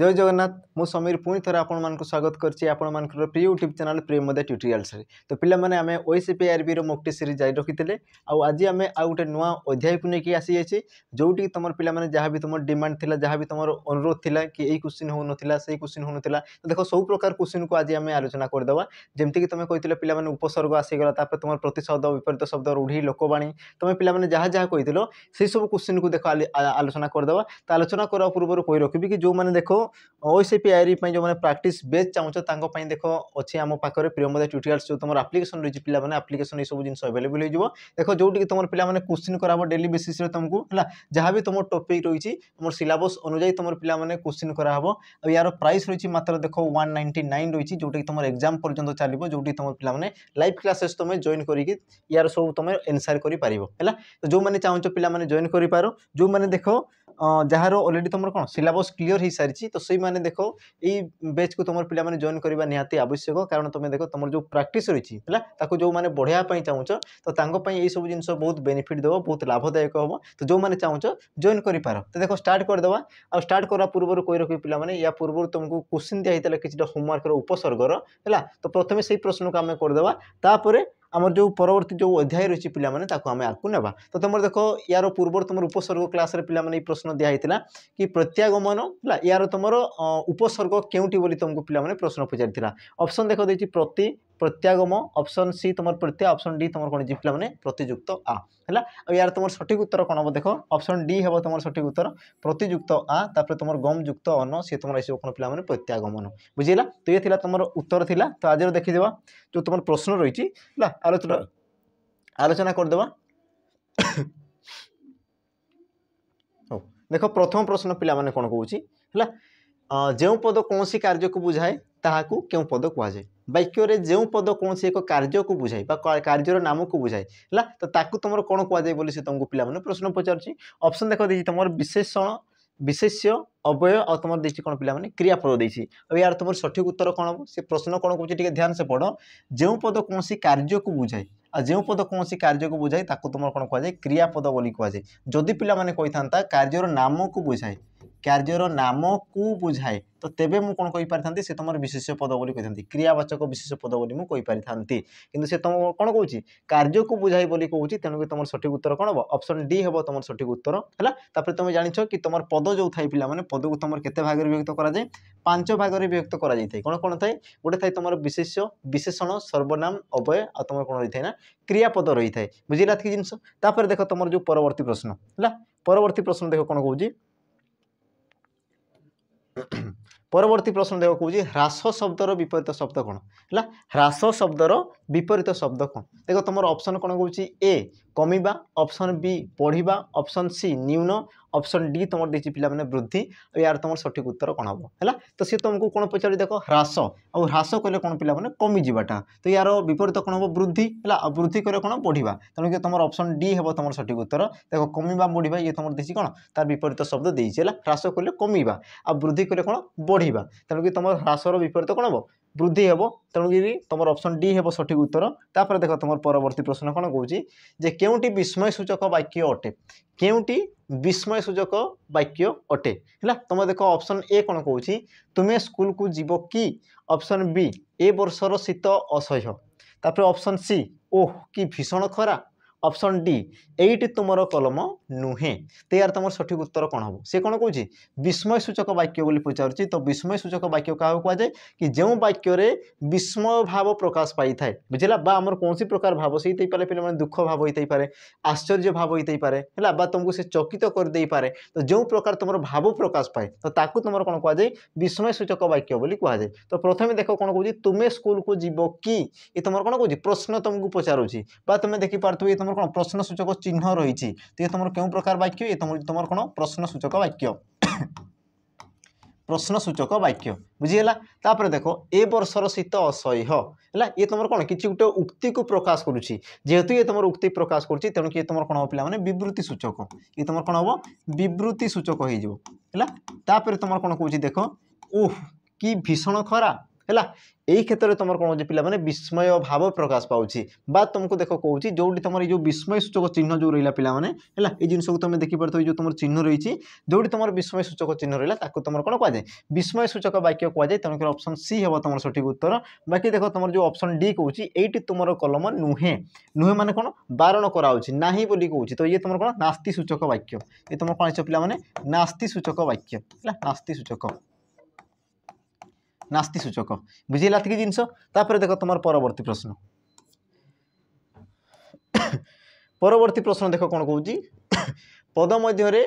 জয় জগন্নাথ মু সমীর পুঁ থরে আপনার স্বাগত করছি আপনার প্রিয় ইউট্যুব চ্যানেল প্রেমদা টিউটোরিয়ালসে তো পিলামানে আমি ওইসিপিআরবির মুক্তি সিরিজ জারি রকিলে আজি আমি আউ গোটে নূয়া অধ্যায়কু নেই আসি যাইছি যেটি তোমার পিলামানে যা বি তোমার ডিমান্ড লা যা বি তোমার অনুরোধ লা কি এই কোশ্চিন হো নথিলা সেই কোশ্চিন হো নথিলা তো দেখো সব প্রকার কোশ্চিন কু আজি আমি আলোচনা করে দেবা যেমতি কি তুমি কইতিলে পিলামানে উপসর্গ আসিগলা তারপরে তোমার প্রতিশব্দ বিপরীত শব্দ রূঢ়ি লোকবাণী তুমি পিলামানে যা যা কইতিলো সেই সব কোশ্চিন কু দেখো আলোচনা করে দেবা তো আলোচনা করা পূর্বর কই রকিবি কি যে দেখো ওইসি পি আইআরই যে মানে প্রাকটিস বেচ চাহুছ তাঁপাই দেখ অছি আম পাখে প্রিয়মোদয় টিউটোরিয়ালস যে তোমার আপ্লিকেসন রয়েছে পিলা মানে আপ্লিকেসন এইসব জিনিস আভেলেবল হয়ে যাব দেখ যেটিকি তোমার পিলা মানে কোশ্চিন করাব ডেলি বেসিসে তুমি হল যা বি তোমার টপিক রয়েছে তোমার সিলাবস অনুযায়ী তোমার পিলা মানে কোশ্চিন করা হব আর ইয়ার প্রাইস রয়েছে মাত্র দেখ ওয়ান নাইনটি নাইন রয়েছে যেটাকি তোমার এক্সাম পর্যন্ত চালিব যেটি তোমার পিলা মানে লাইভ ক্লাসেস তুমি জয়েন করিকি ইয়ার সব তুমি এনসার করে পার হল তো যে চাহুছ পিলা মানে জয়েন করে পার যে দেখ যার অলরেডি তোমার কোণ সিলাবস ক্লিয়র হয়ে সারিছি তো সেই মানে দেখো এই ব্যাচকু তোমার পিলামানে জয়েন করা নিহতি আবশ্যক কারণ তুমি দেখো তোমার যে প্র্যাকটিস রয়েছে হল তাকে যে বড়াইয়া চাহুছ তো তাঁপাই এইসব জিনিস বহুত বেনিফিট দেব বহুত লাভদায়ক হব তো যে চাহুছ জয়েন করে পার তো দেখো স্টার্ট করেদেবা আর স্টার্ট করা পূর্ব কই রকম পিলামানে ইয়া পূর্ব তোমাকে কোশ্চিন দিয়া হয়েছিল কিছুটা হোমওয়ার্কর উপসর্গর হল তো প্রথমে সেই প্রশ্নকে আমি করেদেবা তাপরে আমার যে পরবর্তী যে অধ্যায় রয়েছে পিলা মানে তাকে আমি আকু নেবা তো তোমার দেখো ইয়ার পূর্বর তোমার উপসর্গ ক্লাসে পিলা মানে এই প্রশ্ন দিয়া হয়েছিল কি প্রত্যাগমন হল ইয়ার তোমার উপসর্গ কেউটি বলে তোমাকে পিলা মানে প্রশ্ন পচারি অপশন দেখ দিয়েছি প্রতি প্রত্যাগম অপশন সি তোমার প্রত্যয় অপশন ডি তোমার কোণ পিলা মানে প্রতিযুক্ত আ ହେଲା ଆଉ ୟାର ତୁମର ସଠିକ୍ ଉତ୍ତର କ'ଣ ହେବ ଦେଖ ଅପସନ୍ ଡି ହେବ ତୁମର ସଠିକ୍ ଉତ୍ତର ପ୍ରତିଯୁକ୍ତ ଆ ତାପରେ ତୁମର ଗମ୍ ଯୁକ୍ତ ଅନ ସିଏ ତୁମର ଏସବୁ କ'ଣ ପିଲାମାନେ ପ୍ରତ୍ୟାଗମନ ବୁଝିଲା ତ ଇଏ ଥିଲା ତୁମର ଉତ୍ତର ଥିଲା ତ ଆଜିର ଦେଖିଦେବା ଯେଉଁ ତୁମର ପ୍ରଶ୍ନ ରହିଛି ହେଲା ଆଲୋଚନା ଆଲୋଚନା କରିଦେବା ହଉ ଦେଖ ପ୍ରଥମ ପ୍ରଶ୍ନ ପିଲାମାନେ କ'ଣ କହୁଛି ହେଲା ଯେଉଁ ପଦ କୌଣସି କାର୍ଯ୍ୟକୁ ବୁଝାଏ ତାହାକୁ କେଉଁ ପଦ କୁହାଯାଏ ବାକ୍ୟରେ ଯେଉଁ ପଦ କୌଣସି ଏକ କାର୍ଯ୍ୟକୁ ବୁଝାଏ ବା କାର୍ଯ୍ୟର ନାମକୁ ବୁଝାଏ ହେଲା ତ ତାକୁ ତୁମର କ'ଣ କୁହାଯାଏ ବୋଲି ସେ ତୁମକୁ ପିଲାମାନେ ପ୍ରଶ୍ନ ପଚାରୁଛି ଅପସନ୍ ଦେଖ ଦେଇଛି ତୁମର ବିଶେଷଣ ବିଶେଷ୍ୟ ଅବୟ ଆଉ ତୁମର ଦେଇଛି କ'ଣ ପିଲାମାନେ କ୍ରିୟାପଦ ଦେଇଛି ଆଉ ଏହାର ତୁମର ସଠିକ୍ ଉତ୍ତର କ'ଣ ହେବ ସେ ପ୍ରଶ୍ନ କ'ଣ କହୁଛି ଟିକେ ଧ୍ୟାନ ସେ ପଢ଼ ଯେଉଁ ପଦ କୌଣସି କାର୍ଯ୍ୟକୁ ବୁଝାଏ ଆଉ ଯେଉଁ ପଦ କୌଣସି କାର୍ଯ୍ୟକୁ ବୁଝାଏ ତାକୁ ତୁମର କ'ଣ କୁହାଯାଏ କ୍ରିୟାପଦ ବୋଲି କୁହାଯାଏ ଯଦି ପିଲାମାନେ କହିଥାନ୍ତା କାର୍ଯ୍ୟର ନାମକୁ ବୁଝାଏ କାର୍ଯ୍ୟର ନାମକୁ ବୁଝାଏ ତ ତେବେ ମୁଁ କ'ଣ କହିପାରିଥାନ୍ତି ସେ ତୁମର ବିଶେଷ୍ୟ ପଦ ବୋଲି କହିଥାନ୍ତି କ୍ରିୟାବାଚକ ବିଶେଷ ପଦ ବୋଲି ମୁଁ କହିପାରିଥାନ୍ତି କିନ୍ତୁ ସେ ତୁମ କ'ଣ କହୁଛି କାର୍ଯ୍ୟକୁ ବୁଝାଇ ବୋଲି କହୁଛି ତେଣୁକି ତୁମର ସଠିକ୍ ଉତ୍ତର କ'ଣ ହେବ ଅପସନ୍ ଡି ହେବ ତୁମର ସଠିକ୍ ଉତ୍ତର ହେଲା ତାପରେ ତୁମେ ଜାଣିଛ କି ତୁମର ପଦ ଯେଉଁ ଥାଏ ପିଲାମାନେ ପଦକୁ ତୁମର କେତେ ଭାଗରେ ବିଭକ୍ତ କରାଯାଏ ପାଞ୍ଚ ଭାଗରେ ବିଭକ୍ତ କରାଯାଇଥାଏ କ'ଣ କ'ଣ ଥାଏ ଗୋଟେ ଥାଏ ତୁମର ବିଶେଷ୍ୟ ବିଶେଷଣ ସର୍ବନାମ ଅବୟ ଆଉ ତୁମର କ'ଣ ରହିଥାଏ ନା କ୍ରିୟାପଦ ରହିଥାଏ ବୁଝିଲା ଏତିକି ଜିନିଷ ତାପରେ ଦେଖ ତୁମର ଯେଉଁ ପରବର୍ତ୍ତୀ ପ୍ରଶ୍ନ ହେଲା ପରବର୍ତ୍ତୀ ପ୍ରଶ୍ନ ଦେଖ କ'ଣ କହୁଛି ପରବର୍ତ୍ତୀ ପ୍ରଶ୍ନ ଦେଖ କହୁଛି ହ୍ରାସ ଶବ୍ଦର ବିପରୀତ ଶବ୍ଦ କ'ଣ ହେଲା ହ୍ରାସ ଶବ୍ଦର ବିପରୀତ ଶବ୍ଦ କ'ଣ ଦେଖ ତୁମର ଅପସନ୍ କ'ଣ କହୁଛି ଏ কমিবা অপশন বি বড়া অপশন সি নিম্ন অপশন ডি তোমার দিয়েছি পিলামানে বৃদ্ধি ইয়ার তোমার সঠিক উত্তর কোণ হব হল তো সি তোমাকে কোণ পচারি দেখো হ্রাস আউ হ্রাস কলে কোণ পিলামানে কমি যাবাটা তো ইয়ার বিপরীত কোণ হব বৃদ্ধি হল বৃদ্ধি কলে কোণ বড়া তেমন কি তোমার অপশন ডি হব তোমার সঠিক উত্তর দেখো কমিবা বড়া ইয়ে তোমার দিয়েছি কোণ তার বিপরীত শব্দ দিয়েছি হল হ্রাস কলে কমিবা আর বৃদ্ধি কলে কোণ বড়া তেমন কি তোমার হ্রাসর বিপরীত কোণ হব বৃদ্ধি হব তেমনি তোমার অপশন ডি হব সঠিক উত্তর তাপরে দেখ তোমার পরবর্তী প্রশ্ন কোণ কৌছি যে কেউটি বিস্ময় সূচক বাক্য অটে কেউটি বিস্ময় সূচক বাক্য অটে হল তোমার দেখ অপশন এ কোণ কৌছি তুমি স্কুলকু যাব কি অপশন বি এ বর্ষর শীত অসহ্য তাপরে অপশন সি ওহ কি ভীষণ খরা অপশন ডি এইটি তোমার কলম নুহে তেয়ার তোমার সঠিক উত্তর কোণ হব সে কোণ কৌছি বিস্ময় সূচক বাক্য বলে পচারুছি তো বিস্ময় সূচক বাক্য কাহু কুযায় কি যে বাক্যরে বিস্ময় ভাব প্রকাশ পাই থাকে বুঝলা বা আমার কৌশি প্রকার ভাব সেই পারে পিলা দুঃখ ভাব হয়ে পারে আশ্চর্য ভাব হয়ে পারে হল বা তোমাকে সে চকিত করে পারে তো যে প্রকার তোমার ভাব প্রকাশ পায়ে তো তাকে তোমার কোণ কুযায় বিস্ময় সূচক বাক্য বলে কুযায় তো প্রথমে দেখো কোণ কৌছি তুমি স্কুলকু যাব কি এ তোমার কোণ কৌছি প্রশ্ন তোমাকে পচারুছি বা তুমি দেখিপার্থ এ তোমার কোণ প্রশ্ন সূচক চিহ্ন রয়েছে তো এ তোমার কেউ প্রকার বাক্য এ তোমার তোমার কোণ প্রশ্নসূচক বাক্য প্রশ্নসূচক বাক্য বুঝিগলা তাপরে দেখ এ বর্ষর শীত অসহ্য হ্যাঁ ইয়ে তোমার কোণ কিছু গোটে উক্তি কু প্রকাশ করুছি যেহেতু ইয়ে তোমার উক্তি প্রকাশ করছি তেমন কি তোমার কোণ হব পিলা মানে বিবৃতি সূচক ইয়ে তোমার কোণ হব বিবৃতি সূচক হয়ে যাব হ্যাঁ তাপরে তোমার কোণ কৌছি দেখ উহ কি ভীষণ খরা ହେଲା ଏଇ କ୍ଷେତ୍ରରେ ତୁମର କ'ଣ ହେଉଛି ପିଲାମାନେ ବିସ୍ମୟ ଭାବ ପ୍ରକାଶ ପାଉଛି ବା ତୁମକୁ ଦେଖ କହୁଛି ଯେଉଁଠି ତୁମର ଏଇ ଯେଉଁ ବିସ୍ମୟ ସୂଚକ ଚିହ୍ନ ଯେଉଁ ରହିଲା ପିଲାମାନେ ହେଲା ଏଇ ଜିନିଷକୁ ତୁମେ ଦେଖିପାରୁଥିବ ଏଇ ଯେଉଁ ତୁମର ଚିହ୍ନ ରହିଛି ଯେଉଁଠି ତୁମର ବିସ୍ମୟ ସୂଚକ ଚିହ୍ନ ରହିଲା ତାକୁ ତୁମର କ'ଣ କୁହାଯାଏ ବିସ୍ମୟ ସୂଚକ ବାକ୍ୟ କୁହାଯାଏ ତେଣୁକରି ଅପସନ୍ ସି ହେବ ତୁମର ସଠିକ୍ ଉତ୍ତର ବାକି ଦେଖ ତୁମର ଯେଉଁ ଅପସନ୍ ଡି କହୁଛି ଏଇଠି ତୁମର କଲମ ନୁହେଁ ନୁହେଁ ମାନେ କ'ଣ ବାରଣ କରାହେଉଛି ନାହିଁ ବୋଲି କହୁଛି ତ ଇଏ ତୁମର କ'ଣ ନାସ୍ତି ସୂଚକ ବାକ୍ୟ ଏ ତୁମର କ'ଣ ହେଇଛ ପିଲାମାନେ ନାସ୍ତି ସୂଚକ ବାକ୍ୟ ହେଲା ନାସ୍ତି ସୂଚକ ନାସ୍ତି ସୂଚକ ବୁଝିଲା ଏତିକି ଜିନିଷ ତାପରେ ଦେଖ ତୁମର ପରବର୍ତ୍ତୀ ପ୍ରଶ୍ନ ପରବର୍ତ୍ତୀ ପ୍ରଶ୍ନ ଦେଖ କ'ଣ କହୁଛି ପଦ ମଧ୍ୟରେ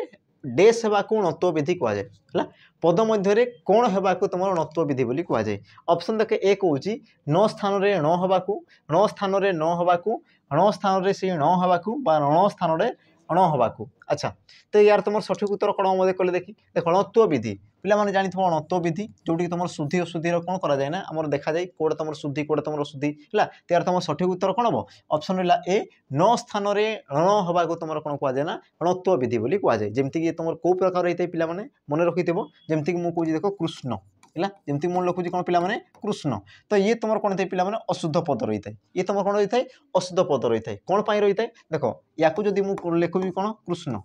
ଡେସ୍ ହେବାକୁ ଣତ୍ଵବିଧି କୁହାଯାଏ ହେଲା ପଦ ମଧ୍ୟରେ କ'ଣ ହେବାକୁ ତୁମର ଣତ୍ଵବିଧି ବୋଲି କୁହାଯାଏ ଅପସନ୍ ଦେଖ ଏ କହୁଛି ନ ସ୍ଥାନରେ ଣ ହେବାକୁ ଣ ସ୍ଥାନରେ ନ ହେବାକୁ ଣ ସ୍ଥାନରେ ସେଇ ଣ ହେବାକୁ ବା ଣ ସ୍ଥାନରେ ଅଣ ହେବାକୁ ଆଚ୍ଛା ତ ୟାର ତୁମର ସଠିକ ଉତ୍ତର କ'ଣ ମଧ୍ୟ କଲେ ଦେଖି ଦେଖ ଣତ୍ଵବିଧି ପିଲାମାନେ ଜାଣିଥିବ ଅଣତ୍ୱବିଧି ଯେଉଁଠିକି ତୁମର ଶୁଦ୍ଧି ଅଶୁଦ୍ଧିର କ'ଣ କରାଯାଏ ନା ଆମର ଦେଖାଯାଏ କେଉଁଟା ତୁମର ଶୁଦ୍ଧି କେଉଁଟା ତୁମର ଅଶୁଦ୍ଧି ହେଲା ତା'ର ତୁମର ସଠିକ୍ ଉତ୍ତର କ'ଣ ହେବ ଅପସନ୍ ହେଲା ଏ ନ ସ୍ଥାନରେ ଣ ହେବାକୁ ତୁମର କ'ଣ କୁହାଯାଏ ନା ଅଣତ୍ୱବିଧି ବୋଲି କୁହାଯାଏ ଯେମିତିକି ତୁମର କେଉଁ ପ୍ରକାର ହେଇଥାଏ ପିଲାମାନେ ମନେ ରଖିଥିବ ଯେମିତିକି ମୁଁ କହୁଛି ଦେଖ କୃଷ୍ଣ ହେଲା ଯେମିତି ମୁଁ ଲେଖୁଛି କ'ଣ ପିଲାମାନେ କୃଷ୍ଣ ତ ଇଏ ତୁମର କ'ଣ ଥାଏ ପିଲାମାନେ ଅଶୁଦ୍ଧ ପଦ ରହିଥାଏ ଇଏ ତୁମର କ'ଣ ରହିଥାଏ ଅଶୁଦ୍ଧ ପଦ ରହିଥାଏ କ'ଣ ପାଇଁ ରହିଥାଏ ଦେଖ ୟାକୁ ଯଦି ମୁଁ ଲେଖିବି କ'ଣ କୃଷ୍ଣ